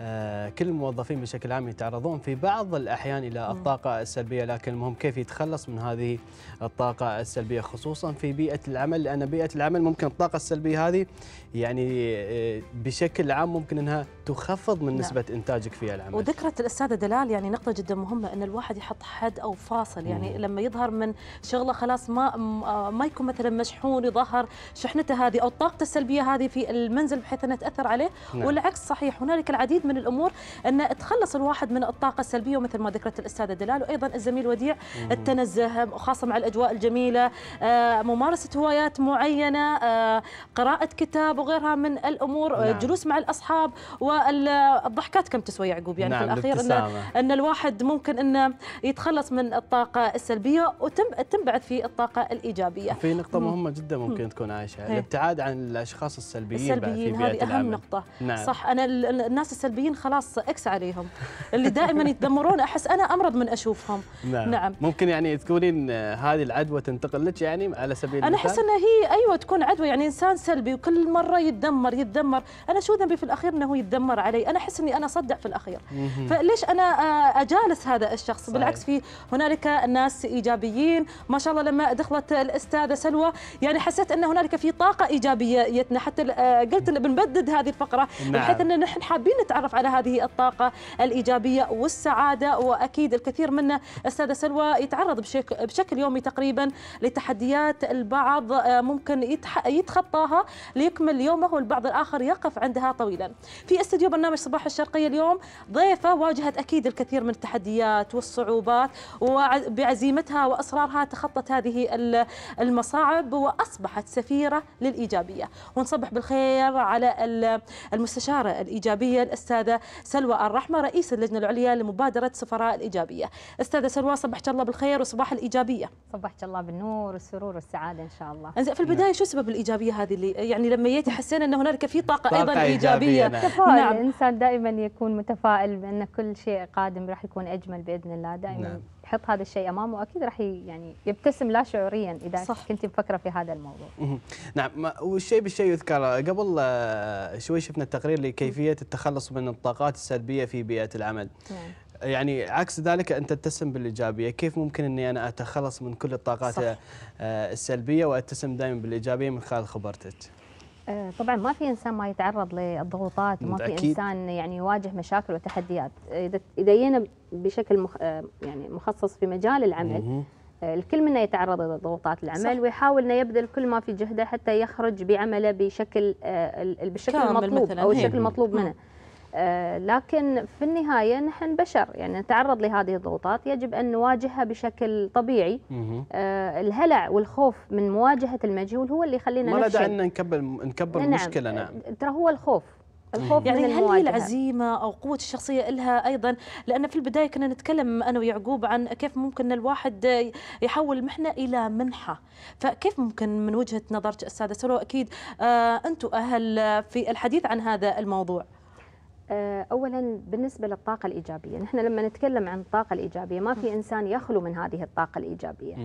آه، كل الموظفين بشكل عام يتعرضون في بعض الأحيان إلى نعم. الطاقة السلبية لكن المهم كيف يتخلص من هذه الطاقة السلبية خصوصا في بيئة العمل لأن بيئة العمل ممكن الطاقة السلبية هذه يعني آه، بشكل عام ممكن أنها تخفض من نعم. نسبة إنتاجك في العمل وذكرت الأستاذة دلال يعني نقطة جدا مهمة أن الواحد يحط حد أو فاصل يعني مم. لما يظهر من شغله خلاص ما آه، ما يكون مثلا مشحون يظهر شحنته هذه أو الطاقة السلبية هذه في المنزل بحيث أنها تأثر عليه نعم. والعكس صحيح هنالك العديد من الامور ان تخلص الواحد من الطاقه السلبيه ومثل ما ذكرت الاستاذه دلال وايضا الزميل وديع التنزه خاصه مع الاجواء الجميله آه، ممارسه هوايات معينه آه، قراءه كتاب وغيرها من الامور آه، نعم. جلوس مع الاصحاب والضحكات كم تسوى يعقوب يعني نعم في الاخير ان ان الواحد ممكن انه يتخلص من الطاقه السلبيه وتنبعث في الطاقه الايجابيه في نقطه مهمه جدا ممكن تكون عايشه إيه. الابتعاد عن الاشخاص السلبيين, السلبيين في بيئه هذه اهم العمل. نقطه نعم. صح انا الناس السلبيين الغربيين خلاص اكس عليهم اللي دائما يتذمرون احس انا امرض من اشوفهم نعم, نعم. ممكن يعني تقولين هذه العدوى تنتقل لك يعني على سبيل انا احس انها هي ايوه تكون عدوى يعني انسان سلبي وكل مره يتدمر يتدمر انا شو ذنبي في الاخير انه يتدمر علي انا احس اني انا اصدع في الاخير فليش انا آه، اجالس هذا الشخص صحيح. بالعكس في هنالك ناس ايجابيين ما شاء الله لما دخلت الاستاذه سلوى يعني حسيت ان هنالك في طاقه ايجابيه يتنا حتى آه، قلت بنبدد هذه الفقره نعم. بحيث ان نحن حابين نتعرف نتعرف على هذه الطاقة الإيجابية والسعادة وأكيد الكثير منا أستاذة سلوى يتعرض بشكل يومي تقريبا لتحديات البعض آه، ممكن يتخطاها ليكمل يومه والبعض الآخر يقف عندها طويلا في استديو برنامج صباح الشرقية اليوم ضيفة واجهت أكيد الكثير من التحديات والصعوبات وبعزيمتها وأصرارها تخطت هذه المصاعب وأصبحت سفيرة للإيجابية ونصبح بالخير على المستشارة الإيجابية الأستاذ الاستاذه سلوى الرحمه رئيس اللجنه العليا لمبادره سفراء الايجابيه. استاذه سلوى صبحت الله بالخير وصباح الايجابيه. صبحت الله بالنور والسرور والسعاده ان شاء الله. زين في البدايه شو سبب الايجابيه هذه اللي يعني لما جيتي حسينا ان هنالك في طاقه, طاقة ايضا ايجابيه. نعم. تفاؤل نعم. الانسان دائما يكون متفائل بان كل شيء قادم راح يكون اجمل باذن الله دائما. نعم. يحط هذا الشيء امامه اكيد راح يعني يبتسم لا شعوريا اذا صح. كنت مفكره في هذا الموضوع. نعم والشيء بالشيء يذكر قبل آه، شوي شفنا التقرير لكيفيه التخلص من الطاقات السلبيه في بيئه العمل. نعم. يعني عكس ذلك ان تتسم بالايجابيه، كيف ممكن اني انا اتخلص من كل الطاقات صح. آه، السلبيه واتسم دائما بالايجابيه من خلال خبرتك؟ آه، طبعا ما في انسان ما يتعرض للضغوطات وما في انسان يعني يواجه مشاكل وتحديات اذا جينا بشكل مخ آه، يعني مخصص في مجال العمل آه، الكل منا يتعرض لضغوطات العمل صح. ويحاول انه يبذل كل ما في جهده حتى يخرج بعمله بشكل بالشكل المطلوب او الشكل المطلوب منه آه، لكن في النهايه نحن بشر يعني نتعرض لهذه الضغوطات يجب ان نواجهها بشكل طبيعي آه، الهلع والخوف من مواجهه المجهول هو اللي يخلينا ما داعي ان نكبر نكبر نعم نعم آه، ترى هو الخوف الخوف يعني من هل هي العزيمه او قوه الشخصيه لها ايضا لان في البدايه كنا نتكلم انا ويعقوب عن كيف ممكن الواحد يحول المحنه الى منحه فكيف ممكن من وجهه نظرك استاذه سلوى اكيد آه انتم اهل في الحديث عن هذا الموضوع آه، اولا بالنسبه للطاقه الايجابيه نحن لما نتكلم عن الطاقه الايجابيه ما في انسان يخلو من هذه الطاقه الايجابيه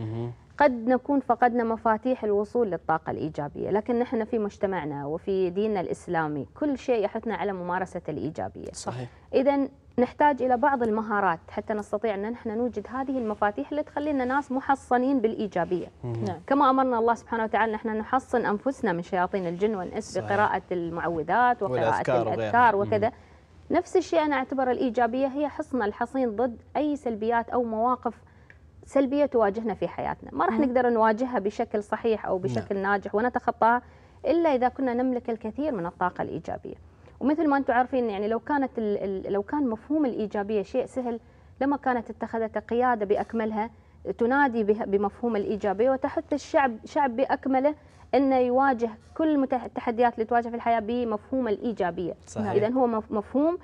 قد نكون فقدنا مفاتيح الوصول للطاقه الايجابيه لكن نحن في مجتمعنا وفي ديننا الاسلامي كل شيء يحثنا على ممارسه الايجابيه صحيح اذا نحتاج الى بعض المهارات حتى نستطيع ان نحن نوجد هذه المفاتيح اللي تخلينا ناس محصنين بالايجابيه نعم. كما امرنا الله سبحانه وتعالى نحن نحصن انفسنا من شياطين الجن والانس بقراءه المعوذات وقراءه الاذكار وكذا مم. نفس الشيء أنا أعتبر الإيجابية هي حصن الحصين ضد أي سلبيات أو مواقف سلبية تواجهنا في حياتنا ما راح نقدر نواجهها بشكل صحيح أو بشكل نعم. ناجح ونتخطاها إلا إذا كنا نملك الكثير من الطاقة الإيجابية ومثل ما أنتم عارفين يعني لو كانت لو كان مفهوم الإيجابية شيء سهل لما كانت اتخذت قيادة بأكملها تنادي بمفهوم الإيجابية وتحث الشعب شعب بأكمله انه يواجه كل التحديات اللي تواجه في الحياه بمفهوم الايجابيه اذا هو مفهوم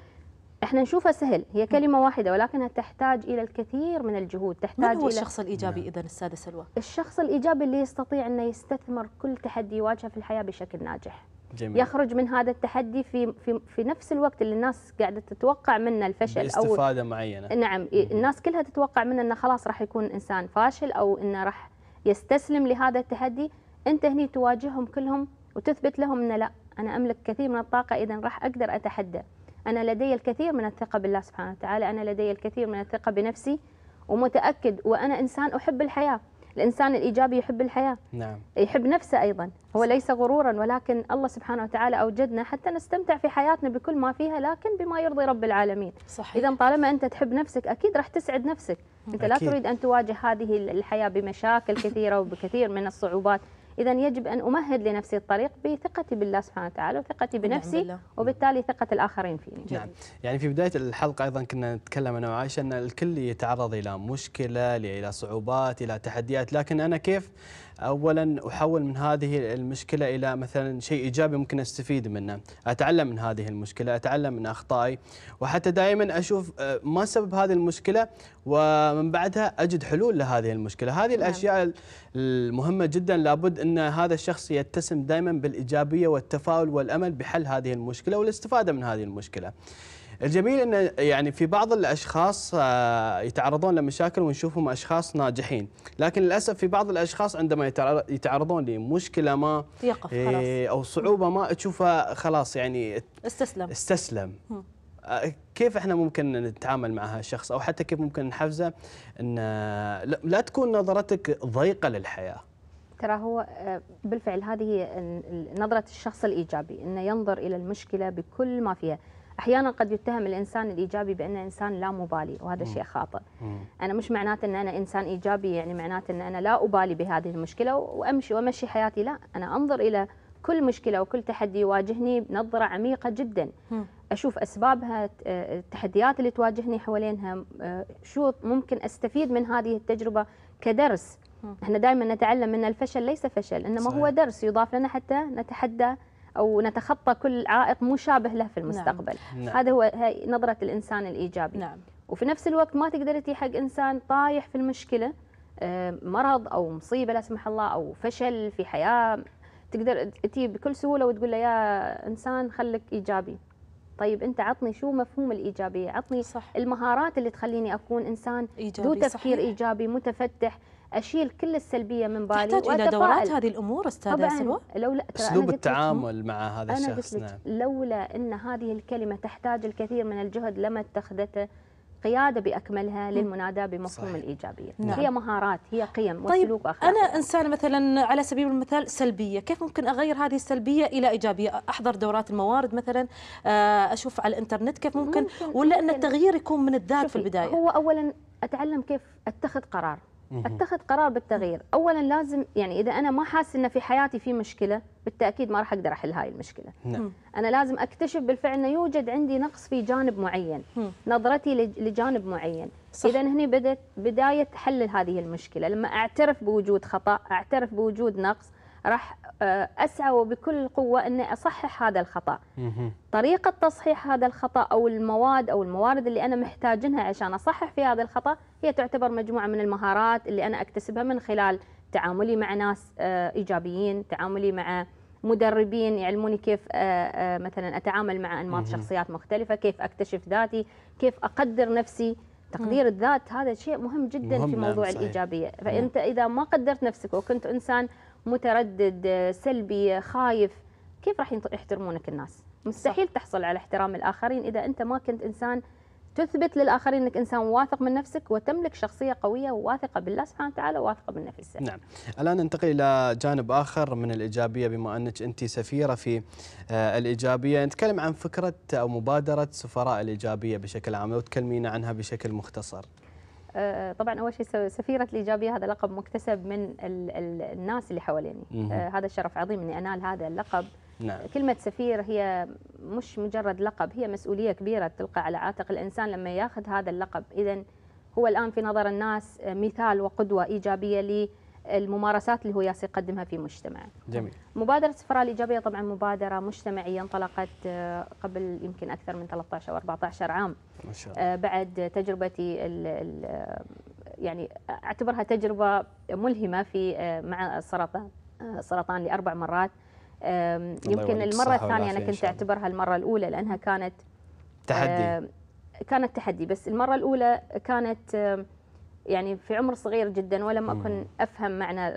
احنا نشوفها سهل هي كلمه واحده ولكنها تحتاج الى الكثير من الجهود تحتاج من هو الشخص الايجابي نعم. اذا استاذه سلوى الشخص الايجابي اللي يستطيع انه يستثمر كل تحدي يواجهه في الحياه بشكل ناجح جميل. يخرج من هذا التحدي في في في نفس الوقت اللي الناس قاعده تتوقع منه الفشل او استفاده معينه نعم الناس كلها تتوقع منه انه خلاص راح يكون انسان فاشل او انه راح يستسلم لهذا التحدي انت هني تواجههم كلهم وتثبت لهم انه لا انا املك كثير من الطاقه اذا راح اقدر اتحدى انا لدي الكثير من الثقه بالله سبحانه وتعالى انا لدي الكثير من الثقه بنفسي ومتاكد وانا انسان احب الحياه الإنسان الإيجابي يحب الحياة نعم. يحب نفسه أيضا هو ليس غرورا ولكن الله سبحانه وتعالى أوجدنا حتى نستمتع في حياتنا بكل ما فيها لكن بما يرضي رب العالمين صحيح. إذا طالما أنت تحب نفسك أكيد راح تسعد نفسك أنت أكيد. لا تريد أن تواجه هذه الحياة بمشاكل كثيرة وبكثير من الصعوبات إذا يجب أن أمهد لنفسي الطريق بثقتي بالله سبحانه وتعالى وثقتي نعم، بنفسي نعم. وبالتالي ثقة الآخرين فيني نعم يعني في بداية الحلقة أيضا كنا نتكلم أنا وعائشة أن الكل يتعرض إلى مشكلة إلى صعوبات إلى تحديات لكن أنا كيف اولا احول من هذه المشكله الى مثلا شيء ايجابي ممكن استفيد منه، اتعلم من هذه المشكله، اتعلم من اخطائي، وحتى دائما اشوف آه، ما سبب هذه المشكله ومن بعدها اجد حلول لهذه المشكله، هذه نعم. الاشياء المهمه جدا لابد ان هذا الشخص يتسم دائما بالايجابيه والتفاؤل والامل بحل هذه المشكله والاستفاده من هذه المشكله. الجميل انه يعني في بعض الاشخاص آه، يتعرضون لمشاكل ونشوفهم اشخاص ناجحين، لكن للاسف في بعض الاشخاص عندما يتعرضون لمشكله ما يقف إيه، خلاص او صعوبه ما تشوفها خلاص يعني استسلم استسلم آه، كيف احنا ممكن نتعامل مع هالشخص او حتى كيف ممكن نحفزه ان آه، لا تكون نظرتك ضيقه للحياه ترى هو بالفعل هذه نظره الشخص الايجابي انه ينظر الى المشكله بكل ما فيها احيانا قد يتهم الانسان الايجابي بانه انسان لا مبالي وهذا شيء خاطئ انا مش معناته ان انا انسان ايجابي يعني معناته ان انا لا ابالي بهذه المشكله وامشي وامشي حياتي لا انا انظر الى كل مشكله وكل تحدي يواجهني بنظره عميقه جدا اشوف اسبابها آه، التحديات اللي تواجهني حوالينها آه، شو ممكن استفيد من هذه التجربه كدرس احنا دائما نتعلم ان الفشل ليس فشل انما صحيح. هو درس يضاف لنا حتى نتحدى او نتخطى كل عائق مشابه له في نعم. المستقبل نعم. نعم. هذا هو نظره الانسان الايجابي نعم. وفي نفس الوقت ما تقدر تي حق انسان طايح في المشكله آه، مرض او مصيبه لا سمح الله او فشل في حياه تقدر تي بكل سهوله وتقول له يا انسان خليك ايجابي طيب انت عطني شو مفهوم الايجابيه عطني صح. المهارات اللي تخليني اكون انسان إيجابي ذو تفكير صحيح. ايجابي متفتح اشيل كل السلبيه من بالي تحتاج الى دورات هذه الامور استاذه سلوى لولا اسلوب التعامل مع هذا الشخص أنا الشخص نعم. لولا ان هذه الكلمه تحتاج الكثير من الجهد لما اتخذته قيادة بأكملها للمناداة بمفهوم صحيح. الإيجابية نعم. هي مهارات هي قيم طيب وسلوك أخلاق أنا إنسان مثلا على سبيل المثال سلبية كيف ممكن أغير هذه السلبية إلى إيجابية أحضر دورات الموارد مثلا آه، أشوف على الإنترنت كيف ممكن, ممكن. ولا ممكن. أن التغيير يكون من الذات في البداية هو أولا أتعلم كيف أتخذ قرار اتخذ قرار بالتغيير اولا لازم يعني اذا انا ما حاسس ان في حياتي في مشكله بالتاكيد ما راح اقدر احل هاي المشكله نعم. انا لازم اكتشف بالفعل انه يوجد عندي نقص في جانب معين نظرتي لجانب معين اذا هني بدات بدايه حل هذه المشكله لما اعترف بوجود خطا اعترف بوجود نقص راح آه، اسعى وبكل قوه اني اصحح هذا الخطا طريقه تصحيح هذا الخطا او المواد او الموارد اللي انا محتاجنها عشان اصحح في هذا الخطا هي تعتبر مجموعه من المهارات اللي انا اكتسبها من خلال تعاملي مع ناس آه، ايجابيين تعاملي مع مدربين يعلموني كيف آه، مثلا اتعامل مع انماط شخصيات مختلفه كيف اكتشف ذاتي كيف اقدر نفسي تقدير الذات هذا شيء مهم جدا مهم في نعم، موضوع صحيح. الايجابيه نعم. فانت اذا ما قدرت نفسك وكنت انسان متردد سلبي خايف كيف راح يحترمونك الناس مستحيل صح. تحصل على احترام الاخرين اذا انت ما كنت انسان تثبت للاخرين انك انسان واثق من نفسك وتملك شخصيه قويه وواثقه بالله سبحانه وتعالى وواثقه من نعم. الان ننتقل الى جانب اخر من الايجابيه بما انك انت سفيره في آه، الايجابيه، نتكلم عن فكره او مبادره سفراء الايجابيه بشكل عام، لو تكلمينا عنها بشكل مختصر. آه، طبعا اول شيء سفيره الايجابيه هذا لقب مكتسب من الناس اللي حواليني آه، هذا شرف عظيم اني انال هذا اللقب نعم. كلمه سفير هي مش مجرد لقب هي مسؤوليه كبيره تلقى على عاتق الانسان لما ياخذ هذا اللقب اذا هو الان في نظر الناس آه، مثال وقدوه ايجابيه الممارسات اللي هو ياس يقدمها في مجتمعه. جميل. مبادره سفراء الايجابيه طبعا مبادره مجتمعيه انطلقت آه، قبل يمكن اكثر من 13 او 14 عام. ما شاء الله. آه، بعد تجربتي الـ الـ آه، يعني اعتبرها تجربه ملهمه في مع السرطان السرطان لاربع مرات يمكن المره الثانيه انا كنت اعتبرها المره الاولى لانها كانت تحدي كانت تحدي بس المره الاولى كانت يعني في عمر صغير جدا ولم أكن أفهم معنى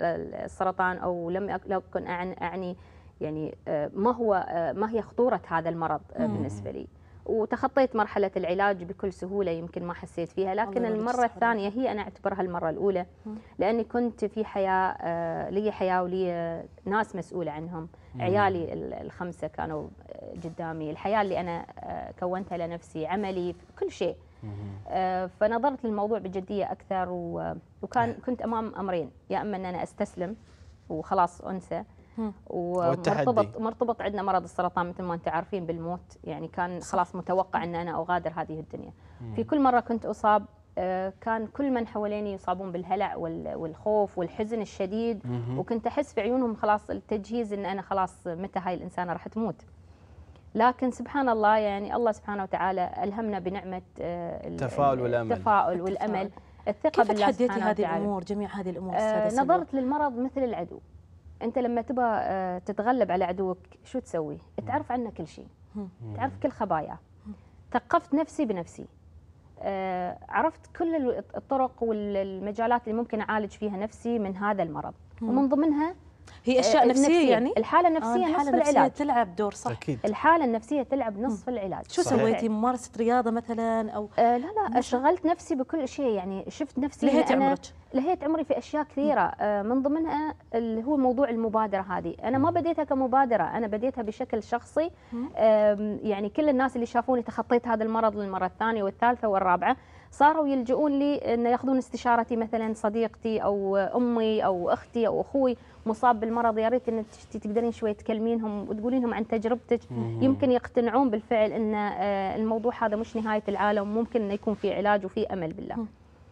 السرطان أو لم أكن أعني يعني آه، ما هو آه، ما هي خطورة هذا المرض آه، بالنسبة لي وتخطيت مرحلة العلاج بكل سهولة يمكن ما حسيت فيها لكن المرة الثانية هي أنا أعتبرها المرة الأولى لأني كنت في حياة آه، لي حياة ولي آه، ناس مسؤولة عنهم عيالي الخمسة كانوا آه، قدامي الحياة اللي أنا كونتها لنفسي عملي كل شيء فنظرت للموضوع بجدية أكثر وكان نعم. كنت أمام أمرين يا أما أن أنا أستسلم وخلاص أنسى ومرتبط مرتبط عندنا مرض السرطان مثل ما انتم عارفين بالموت يعني كان خلاص متوقع ان انا اغادر هذه الدنيا في كل مره كنت اصاب آه، كان كل من حواليني يصابون بالهلع والخوف والحزن الشديد وكنت احس في عيونهم خلاص التجهيز ان انا خلاص متى هاي الانسانه راح تموت لكن سبحان الله يعني الله سبحانه وتعالى الهمنا بنعمه آه، التفاؤل والامل التفاؤل والامل الثقه كيف بالله تحديتي هذه الامور جميع هذه الامور آه نظرت للمرض مثل العدو انت لما تبى آه، تتغلب على عدوك شو تسوي تعرف عنه كل شيء تعرف كل خبايا ثقفت نفسي بنفسي آه، عرفت كل الطرق والمجالات اللي ممكن اعالج فيها نفسي من هذا المرض ومن ضمنها هي آه، اشياء نفسيه, نفسية يعني الحاله النفسيه آه الحالة نصف العلاج تلعب دور صح أكيد. الحاله النفسيه تلعب نصف مم. العلاج شو سويتي ممارسه رياضه مثلا او آه لا لا اشغلت نفسي بكل شيء يعني شفت نفسي لهيت عمرك لهيت عمري في اشياء كثيره آه من ضمنها اللي هو موضوع المبادره هذه انا ما بديتها كمبادره انا بديتها بشكل شخصي آه يعني كل الناس اللي شافوني تخطيت هذا المرض للمره الثانيه والثالثه والرابعه صاروا يلجؤون لي أن يأخذون استشارتي مثلا صديقتي أو أمي أو أختي أو أخوي مصاب بالمرض يا ريت انك تقدرين شوي تكلمينهم وتقولينهم عن تجربتك يمكن يقتنعون بالفعل أن آه، الموضوع هذا مش نهاية العالم ممكن انه يكون في علاج وفي أمل بالله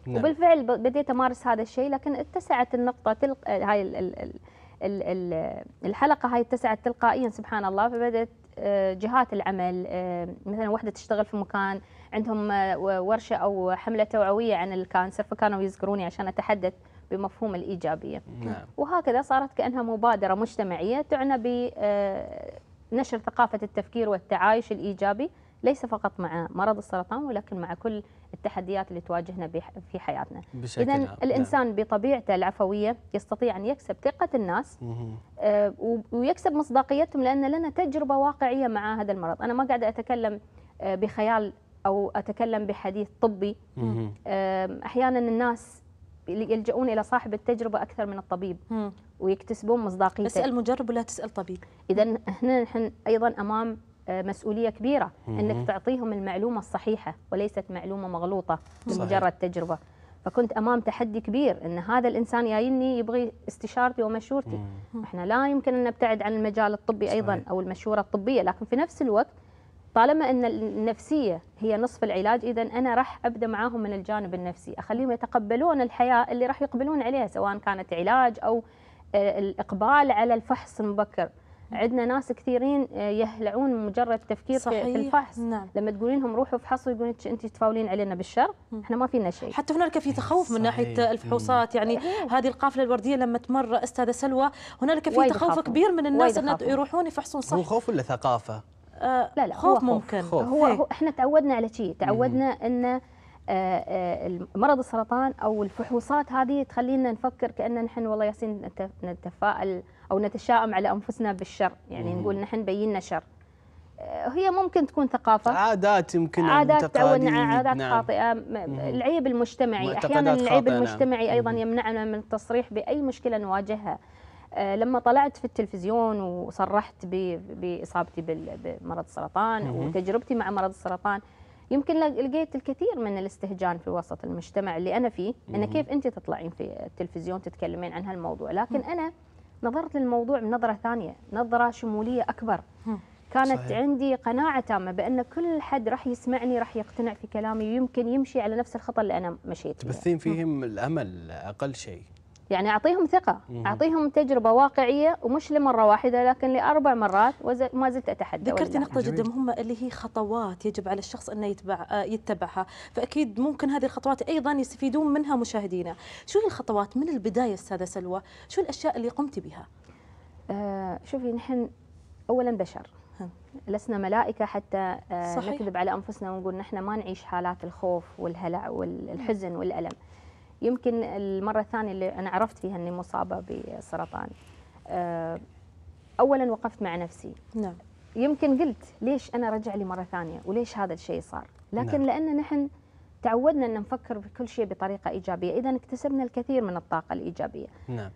نعم. وبالفعل بديت امارس هذا الشيء لكن اتسعت النقطه تلق... آه، هاي ال... ال... ال... الحلقه هاي اتسعت تلقائيا سبحان الله فبدات آه، جهات العمل مثلا وحده تشتغل في مكان عندهم آه، ورشه او حمله توعويه عن الكانسر فكانوا يذكروني عشان اتحدث بمفهوم الايجابيه نعم. وهكذا صارت كانها مبادره مجتمعيه تعنى بنشر آه، ثقافه التفكير والتعايش الايجابي ليس فقط مع مرض السرطان ولكن مع كل التحديات اللي تواجهنا في حياتنا اذا نعم. الانسان نعم. بطبيعته العفويه يستطيع ان يكسب ثقه الناس آه ويكسب مصداقيتهم لان لنا تجربه واقعيه مع هذا المرض انا ما قاعده اتكلم آه، بخيال او اتكلم بحديث طبي احيانا الناس يلجؤون الى صاحب التجربه اكثر من الطبيب ويكتسبون مصداقيته اسال مجرب ولا تسال طبيب اذا احنا نحن ايضا امام آه، مسؤوليه كبيره انك تعطيهم المعلومه الصحيحه وليست معلومه مغلوطه بمجرد تجربه فكنت امام تحدي كبير ان هذا الانسان جايني يبغي استشارتي ومشورتي احنا لا يمكن ان نبتعد عن المجال الطبي ايضا صحيح. او المشوره الطبيه لكن في نفس الوقت طالما ان النفسيه هي نصف العلاج اذا انا راح ابدا معاهم من الجانب النفسي اخليهم يتقبلون الحياه اللي راح يقبلون عليها سواء كانت علاج او آه، الاقبال على الفحص المبكر عندنا ناس كثيرين آه، يهلعون من مجرد تفكير صحيح. في الفحص نعم. لما تقولين لهم روحوا افحصوا يقولون انت تفاولين علينا بالشر احنا ما فينا شيء حتى هنالك في تخوف من ناحيه الفحوصات يعني صحيح. إيه. هذه القافله الورديه لما تمر استاذه سلوى هنالك في تخوف خافهم. كبير من الناس ان يروحون يفحصون صح هو خوف ولا ثقافه آه، لا لا خوف خوف ممكن خوف. هو, إيه. هو احنا تعودنا على شيء تعودنا ان آه، آه، مرض السرطان او الفحوصات هذه تخلينا نفكر كان نحن والله ياسين نتفائل او نتشائم على انفسنا بالشر يعني مم. نقول نحن بينا شر هي ممكن تكون ثقافة عادات يمكن عادات تعودنا عادات نعم. خاطئة العيب المجتمعي أحيانا العيب نعم. المجتمعي نعم. أيضا يمنعنا من التصريح بأي مشكلة نواجهها آه، لما طلعت في التلفزيون وصرحت باصابتي بمرض السرطان وتجربتي مع مرض السرطان يمكن لقيت الكثير من الاستهجان في وسط المجتمع اللي انا فيه ان كيف انت تطلعين في التلفزيون تتكلمين عن هالموضوع لكن انا نظرت للموضوع بنظره ثانيه نظره شموليه اكبر كانت صحيح. عندي قناعه تامه بان كل حد راح يسمعني راح يقتنع في كلامي ويمكن يمشي على نفس الخطا اللي انا مشيت تبثين فيهم الامل اقل شيء يعني أعطيهم ثقة أعطيهم تجربة واقعية ومش لمرة واحدة لكن لأربع مرات وما زلت أتحدى ذكرتي نقطة جدا مهمة اللي هي خطوات يجب على الشخص أنه يتبع يتبعها فأكيد ممكن هذه الخطوات أيضا يستفيدون منها مشاهدينا شو هي الخطوات من البداية أستاذة سلوى شو الأشياء اللي قمت بها آه شوفي نحن أولا بشر لسنا ملائكة حتى آه، صحيح. نكذب على أنفسنا ونقول نحن ما نعيش حالات الخوف والهلع والحزن والألم يمكن المرة الثانية اللي أنا عرفت فيها أني مصابة بسرطان آه، أولا وقفت مع نفسي نعم. يمكن قلت ليش أنا رجع لي مرة ثانية وليش هذا الشيء صار لكن نعم. لأن نحن تعودنا أن نفكر بكل شيء بطريقة إيجابية إذا اكتسبنا الكثير من الطاقة الإيجابية نعم.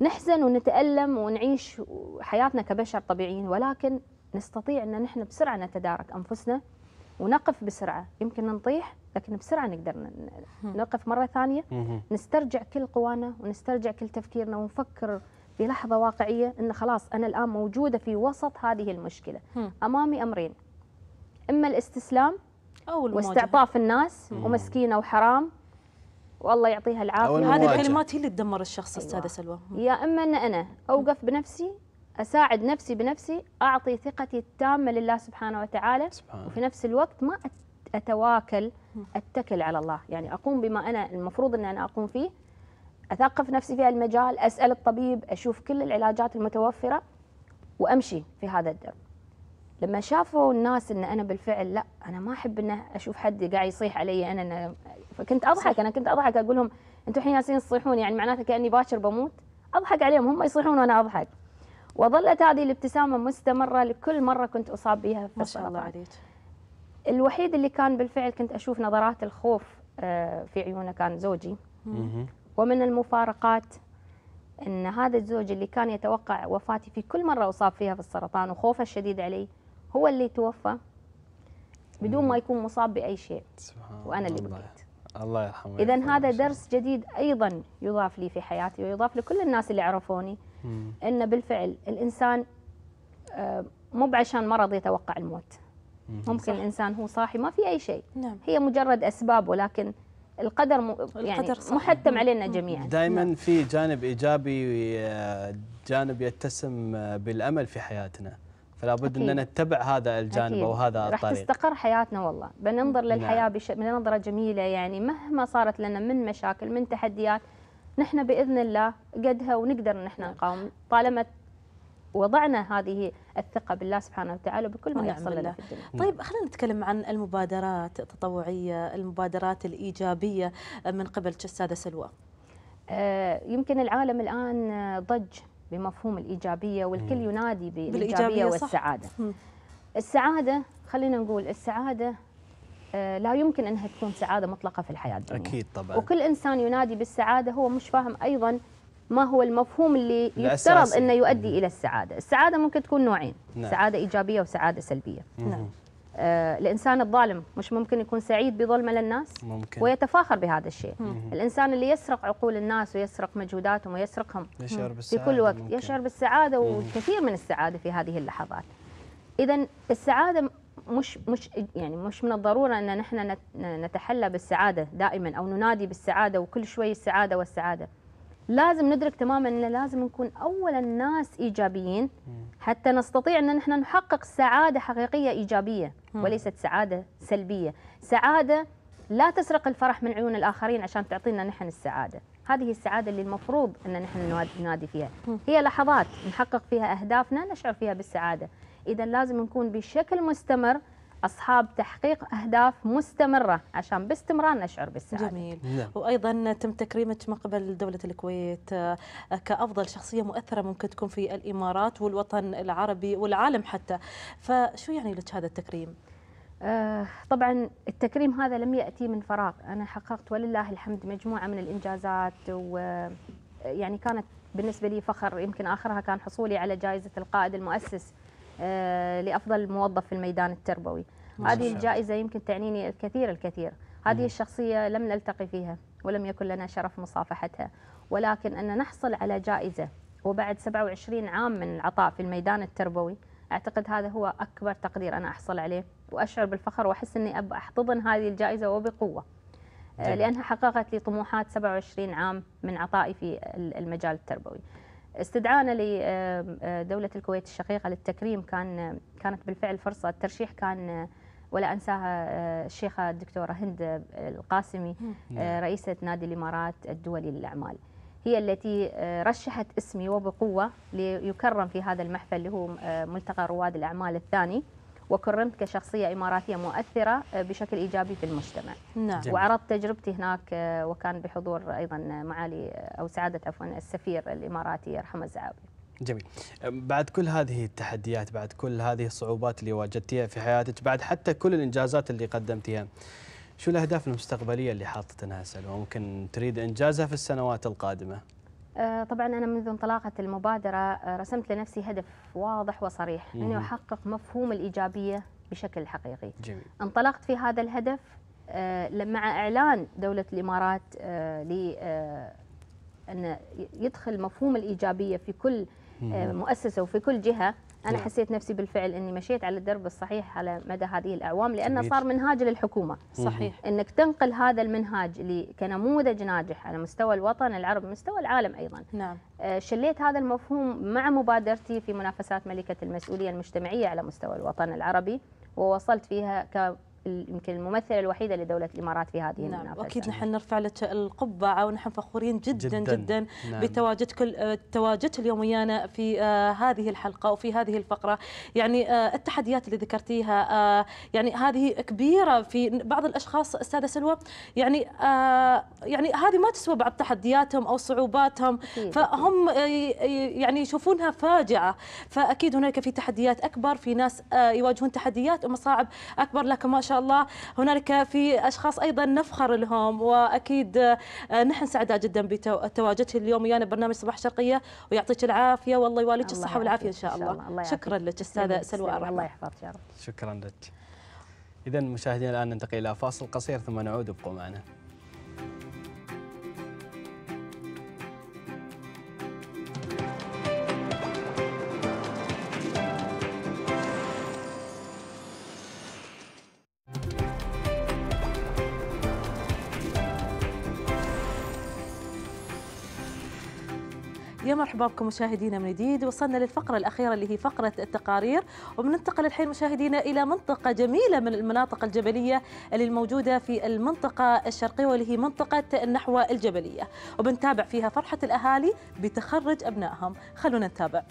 نحزن ونتألم ونعيش حياتنا كبشر طبيعيين ولكن نستطيع أن نحن بسرعة نتدارك أنفسنا ونقف بسرعه يمكن نطيح لكن بسرعه نقدر نقف مره ثانيه نسترجع كل قوانا ونسترجع كل تفكيرنا ونفكر بلحظه واقعيه ان خلاص انا الان موجوده في وسط هذه المشكله امامي امرين اما الاستسلام او واستعطاف الناس ومسكينه وحرام والله يعطيها العافيه هذه الكلمات هي اللي تدمر الشخص أيوة. استاذه سلوى يا اما ان انا اوقف بنفسي أساعد نفسي بنفسي أعطي ثقتي التامة لله سبحانه وتعالى سبحانه. وفي نفس الوقت ما أتواكل أتكل على الله يعني أقوم بما أنا المفروض أن أنا أقوم فيه أثقف نفسي في المجال أسأل الطبيب أشوف كل العلاجات المتوفرة وأمشي في هذا الدرب لما شافوا الناس ان انا بالفعل لا انا ما احب ان اشوف حد قاعد يصيح علي انا, أنا فكنت اضحك انا كنت اضحك اقول لهم انتم الحين ياسين تصيحون يعني معناته كاني باكر بموت اضحك عليهم هم يصيحون وانا اضحك وظلت هذه الابتسامة مستمرة لكل مرة كنت أصاب بها في ما شاء الله عليك الوحيد اللي كان بالفعل كنت أشوف نظرات الخوف آه، في عيونه كان زوجي ومن المفارقات أن هذا الزوج اللي كان يتوقع وفاتي في كل مرة أصاب فيها في السرطان وخوفه الشديد علي هو اللي توفى بدون ما يكون مصاب بأي شيء وأنا اللي بكيت الله يرحمه اذا هذا درس جديد ايضا يضاف لي في حياتي ويضاف لكل الناس اللي عرفوني ان بالفعل الانسان آه، مو بعشان مرض يتوقع الموت ممكن صح. الانسان هو صاحي ما في اي شيء نعم. هي مجرد اسباب ولكن القدر يعني القدر محتم علينا جميعا دائما نعم. في جانب ايجابي آه، جانب يتسم آه، بالامل في حياتنا فلا بد ان نتبع هذا الجانب أكيد. وهذا الطريق راح تستقر حياتنا والله بننظر نعم. للحياه نعم. بنظره جميله يعني مهما صارت لنا من مشاكل من تحديات نحن باذن الله قدها ونقدر نحن نقاوم نعم. طالما وضعنا هذه الثقه بالله سبحانه وتعالى بكل ما نعم يحصل لنا في الدنيا. طيب خلينا نتكلم عن المبادرات التطوعيه، المبادرات الايجابيه من قبل الساده سلوى. آه، يمكن العالم الان ضج بمفهوم الايجابيه والكل ينادي بالايجابيه والسعاده. السعاده خلينا نقول السعاده آه، لا يمكن انها تكون سعاده مطلقه في الحياه الدنيا. اكيد طبعا. وكل انسان ينادي بالسعاده هو مش فاهم ايضا ما هو المفهوم اللي يفترض انه يؤدي الى السعاده، السعاده ممكن تكون نوعين، نعم. سعاده ايجابيه وسعاده سلبيه. نعم. آه، الانسان الظالم مش ممكن يكون سعيد بظلمه للناس ممكن. ويتفاخر بهذا الشيء مم. الانسان اللي يسرق عقول الناس ويسرق مجهوداتهم ويسرقهم يشعر بالسعادة في كل وقت ممكن. يشعر بالسعاده والكثير من السعاده في هذه اللحظات اذا السعاده مش مش يعني مش من الضروره ان نحن نتحلى بالسعاده دائما او ننادي بالسعاده وكل شوي السعاده والسعاده لازم ندرك تماما ان لازم نكون اولا ناس ايجابيين حتى نستطيع ان نحن نحقق سعاده حقيقيه ايجابيه وليست سعاده سلبيه سعاده لا تسرق الفرح من عيون الاخرين عشان تعطينا نحن السعاده هذه السعاده اللي المفروض ان نحن ننادي فيها هي لحظات نحقق فيها اهدافنا نشعر فيها بالسعاده إذا لازم نكون بشكل مستمر اصحاب تحقيق اهداف مستمره عشان باستمرار نشعر بالسعاده. جميل نعم. وايضا تم تكريمك مقبل دوله الكويت آه، كافضل شخصيه مؤثره ممكن تكون في الامارات والوطن العربي والعالم حتى. فشو يعني لك هذا التكريم؟ آه طبعا التكريم هذا لم ياتي من فراغ، انا حققت ولله الحمد مجموعه من الانجازات و يعني كانت بالنسبه لي فخر يمكن اخرها كان حصولي على جائزه القائد المؤسس آه، لافضل موظف في الميدان التربوي هذه الجائزه يمكن تعنيني الكثير الكثير هذه الشخصيه لم نلتقي فيها ولم يكن لنا شرف مصافحتها ولكن ان نحصل على جائزه وبعد 27 عام من العطاء في الميدان التربوي اعتقد هذا هو اكبر تقدير انا احصل عليه واشعر بالفخر واحس اني ابى احتضن هذه الجائزه وبقوه آه، لانها حققت لي طموحات 27 عام من عطائي في المجال التربوي استدعانا لدولة آه، الكويت الشقيقة للتكريم كان كانت بالفعل فرصة الترشيح كان آه، ولا انساها آه، الشيخه الدكتوره هند القاسمي نعم. رئيسه نادي الامارات الدولي للاعمال هي التي رشحت اسمي وبقوه ليكرم في هذا المحفل اللي هو ملتقى رواد الاعمال الثاني وكرمت كشخصية إماراتية مؤثرة آه، بشكل إيجابي في المجتمع نعم. وعرضت تجربتي هناك آه، وكان بحضور أيضا معالي آه، أو سعادة عفوا السفير الإماراتي رحمة الزعابي جميل بعد كل هذه التحديات بعد كل هذه الصعوبات اللي واجهتيها في حياتك بعد حتى كل الإنجازات اللي قدمتيها شو الأهداف المستقبلية اللي حاطتها سلوى ممكن تريد إنجازها في السنوات القادمة آه، طبعا أنا منذ انطلاقة المبادرة آه، رسمت لنفسي هدف واضح وصريح أني أحقق مفهوم الإيجابية بشكل حقيقي جميل. انطلقت في هذا الهدف آه، مع إعلان دولة الإمارات أن يدخل مفهوم الإيجابية في كل مؤسسة وفي كل جهة انا نعم. حسيت نفسي بالفعل اني مشيت على الدرب الصحيح على مدى هذه الاعوام لانه صار منهاج للحكومه صحيح انك تنقل هذا المنهاج كنموذج ناجح على مستوى الوطن العربي مستوى العالم ايضا نعم آه، شليت هذا المفهوم مع مبادرتي في منافسات ملكه المسؤوليه المجتمعيه على مستوى الوطن العربي ووصلت فيها يمكن الممثله الوحيده لدوله الامارات في هذه نعم المنافسه اكيد نحن نرفع لك القبعه ونحن فخورين جدا جدا, جدا نعم. كل تواجدك اليوم ويانا في آه، هذه الحلقه وفي هذه الفقره يعني آه، التحديات اللي ذكرتيها آه، يعني هذه كبيره في بعض الاشخاص استاذه سلوى يعني يعني هذه ما تسوى بعض تحدياتهم او صعوباتهم فهم يعني يشوفونها فاجعه فاكيد هناك في تحديات اكبر في ناس يواجهون تحديات ومصاعب اكبر لكن ما شاء الله هنالك في اشخاص ايضا نفخر لهم واكيد آه، نحن سعداء جدا بتواجدك اليوم ويانا يعني برنامج صباح الشرقيه ويعطيك العافيه والله يواليك الصحه والعافيه ان شاء الله, إن شاء الله. شكرا لك استاذه سلوى الله يحفظك يا رب شكرا لك اذا مشاهدينا الان ننتقل الى فاصل قصير ثم نعود ابقوا معنا مرحبا بكم مشاهدينا من جديد وصلنا للفقرة الأخيرة اللي هي فقرة التقارير وبننتقل الحين مشاهدينا إلى منطقة جميلة من المناطق الجبلية اللي الموجودة في المنطقة الشرقية واللي هي منطقة النحوة الجبلية وبنتابع فيها فرحة الأهالي بتخرج أبنائهم خلونا نتابع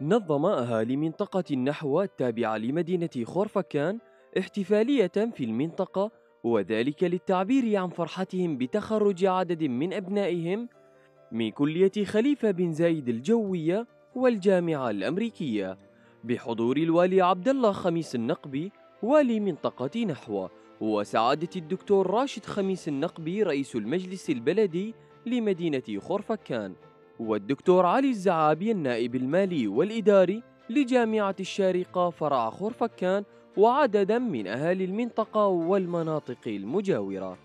نظم أهالي منطقة النحوة التابعة لمدينة خورفكان احتفالية في المنطقة وذلك للتعبير عن فرحتهم بتخرج عدد من أبنائهم من كلية خليفة بن زايد الجوية والجامعة الأمريكية بحضور الوالي عبد الله خميس النقبي والي منطقة نحوة وسعادة الدكتور راشد خميس النقبي رئيس المجلس البلدي لمدينة خورفكان والدكتور علي الزعابي النائب المالي والإداري لجامعة الشارقة فرع خورفكان وعددا من أهالي المنطقة والمناطق المجاورة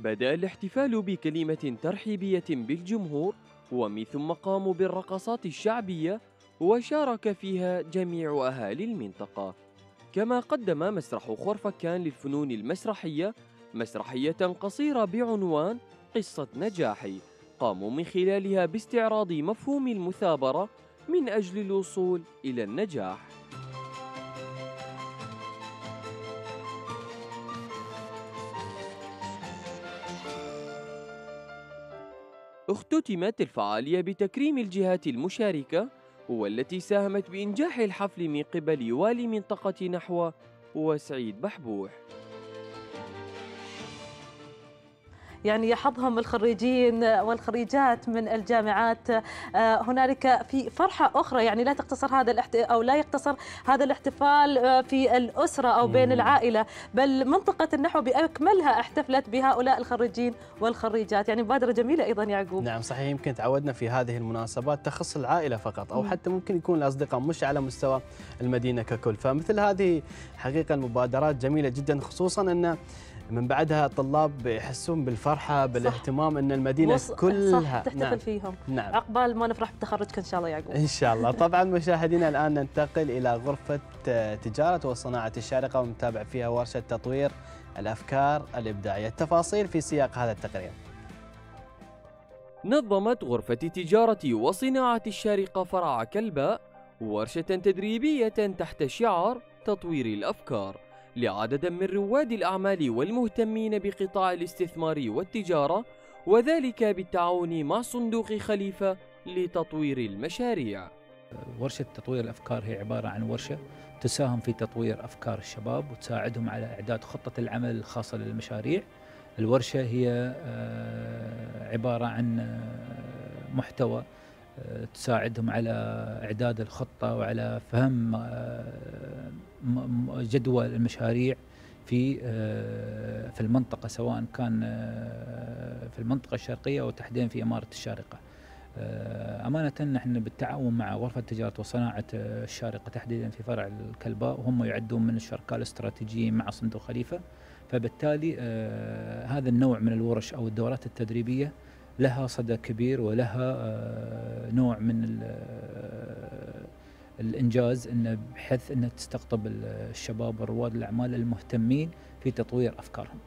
بدأ الاحتفال بكلمة ترحيبية بالجمهور ومن ثم قاموا بالرقصات الشعبية وشارك فيها جميع أهالي المنطقة كما قدم مسرح خرفكان للفنون المسرحية مسرحية قصيرة بعنوان قصة نجاحي قاموا من خلالها باستعراض مفهوم المثابرة من أجل الوصول إلى النجاح اختتمت الفعالية بتكريم الجهات المشاركة والتي ساهمت بإنجاح الحفل من قبل والي منطقة نحو وسعيد بحبوح يعني يحظهم الخريجين والخريجات من الجامعات آه، هنالك في فرحة أخرى يعني لا تقتصر هذا الاحت... أو لا يقتصر هذا الاحتفال آه، في الأسرة أو بين العائلة بل منطقة النحو بأكملها احتفلت بهؤلاء الخريجين والخريجات يعني مبادرة جميلة أيضا يعقوب نعم صحيح يمكن تعودنا في هذه المناسبات تخص العائلة فقط أو حتى ممكن يكون الأصدقاء مش على مستوى المدينة ككل فمثل هذه حقيقة المبادرات جميلة جدا خصوصا أن من بعدها الطلاب يحسون بالفرحه بالاهتمام ان المدينه وص... كلها صح تحتفل نعم. فيهم نعم. عقبال ما نفرح بتخرجك ان شاء الله يعقوب ان شاء الله [laughs] طبعا مشاهدينا الان ننتقل الى غرفه آه، تجاره وصناعه الشارقه ونتابع فيها ورشه تطوير الافكار الابداعيه التفاصيل في سياق هذا التقرير نظمت غرفة تجارة وصناعة الشارقة فرع كلباء ورشة تدريبية تحت شعار تطوير الأفكار لعدد من رواد الأعمال والمهتمين بقطاع الاستثمار والتجارة وذلك بالتعاون مع صندوق خليفة لتطوير المشاريع ورشة تطوير الأفكار هي عبارة عن ورشة تساهم في تطوير أفكار الشباب وتساعدهم على إعداد خطة العمل الخاصة للمشاريع الورشة هي آه، عبارة عن آه، محتوى تساعدهم على اعداد الخطه وعلى فهم آه، جدوى المشاريع في آه، في المنطقه سواء كان آه، في المنطقه الشرقيه او تحديدا في اماره الشارقه. امانه نحن بالتعاون مع غرفه تجاره وصناعه الشارقه تحديدا في فرع الكلباء وهم يعدون من الشركاء الاستراتيجيين مع صندوق خليفه فبالتالي هذا النوع من الورش او الدورات التدريبيه لها صدى كبير ولها آه، نوع من آه، الانجاز انه بحيث انها تستقطب الشباب ورواد الاعمال المهتمين في تطوير افكارهم.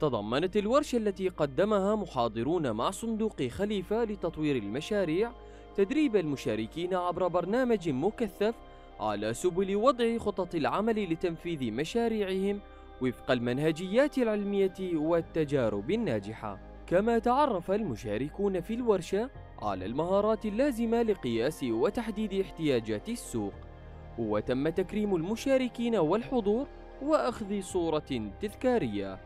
تضمنت الورشه التي قدمها محاضرون مع صندوق خليفه لتطوير المشاريع تدريب المشاركين عبر برنامج مكثف على سبل وضع خطط العمل لتنفيذ مشاريعهم وفق المنهجيات العلميه والتجارب الناجحه. كما تعرف المشاركون في الورشة على المهارات اللازمة لقياس وتحديد احتياجات السوق وتم تكريم المشاركين والحضور وأخذ صورة تذكارية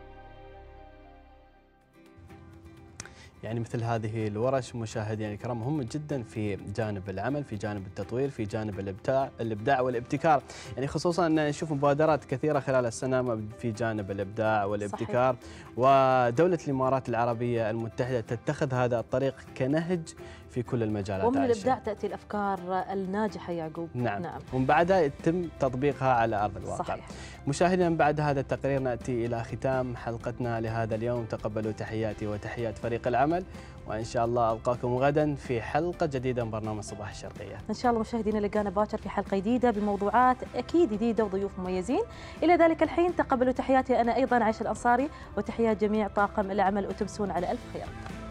يعني مثل هذه الورش مشاهدينا الكرام مهم جدا في جانب العمل في جانب التطوير في جانب الابداع الابداع والابتكار يعني خصوصا نشوف مبادرات كثيره خلال السنه في جانب الابداع والابتكار صحيح. ودوله الامارات العربيه المتحده تتخذ هذا الطريق كنهج في كل المجالات ومن الابداع تاتي الافكار الناجحه يعقوب نعم, نعم. ومن بعدها يتم تطبيقها على ارض الواقع صحيح. مشاهدينا بعد هذا التقرير ناتي الى ختام حلقتنا لهذا اليوم تقبلوا تحياتي وتحيات فريق العمل وان شاء الله القاكم غدا في حلقه جديده من برنامج صباح الشرقيه. ان شاء الله مشاهدينا لقانا باكر في حلقه جديده بموضوعات اكيد جديده وضيوف مميزين، الى ذلك الحين تقبلوا تحياتي انا ايضا عائشه الانصاري وتحيات جميع طاقم العمل وتمسون على الف خير.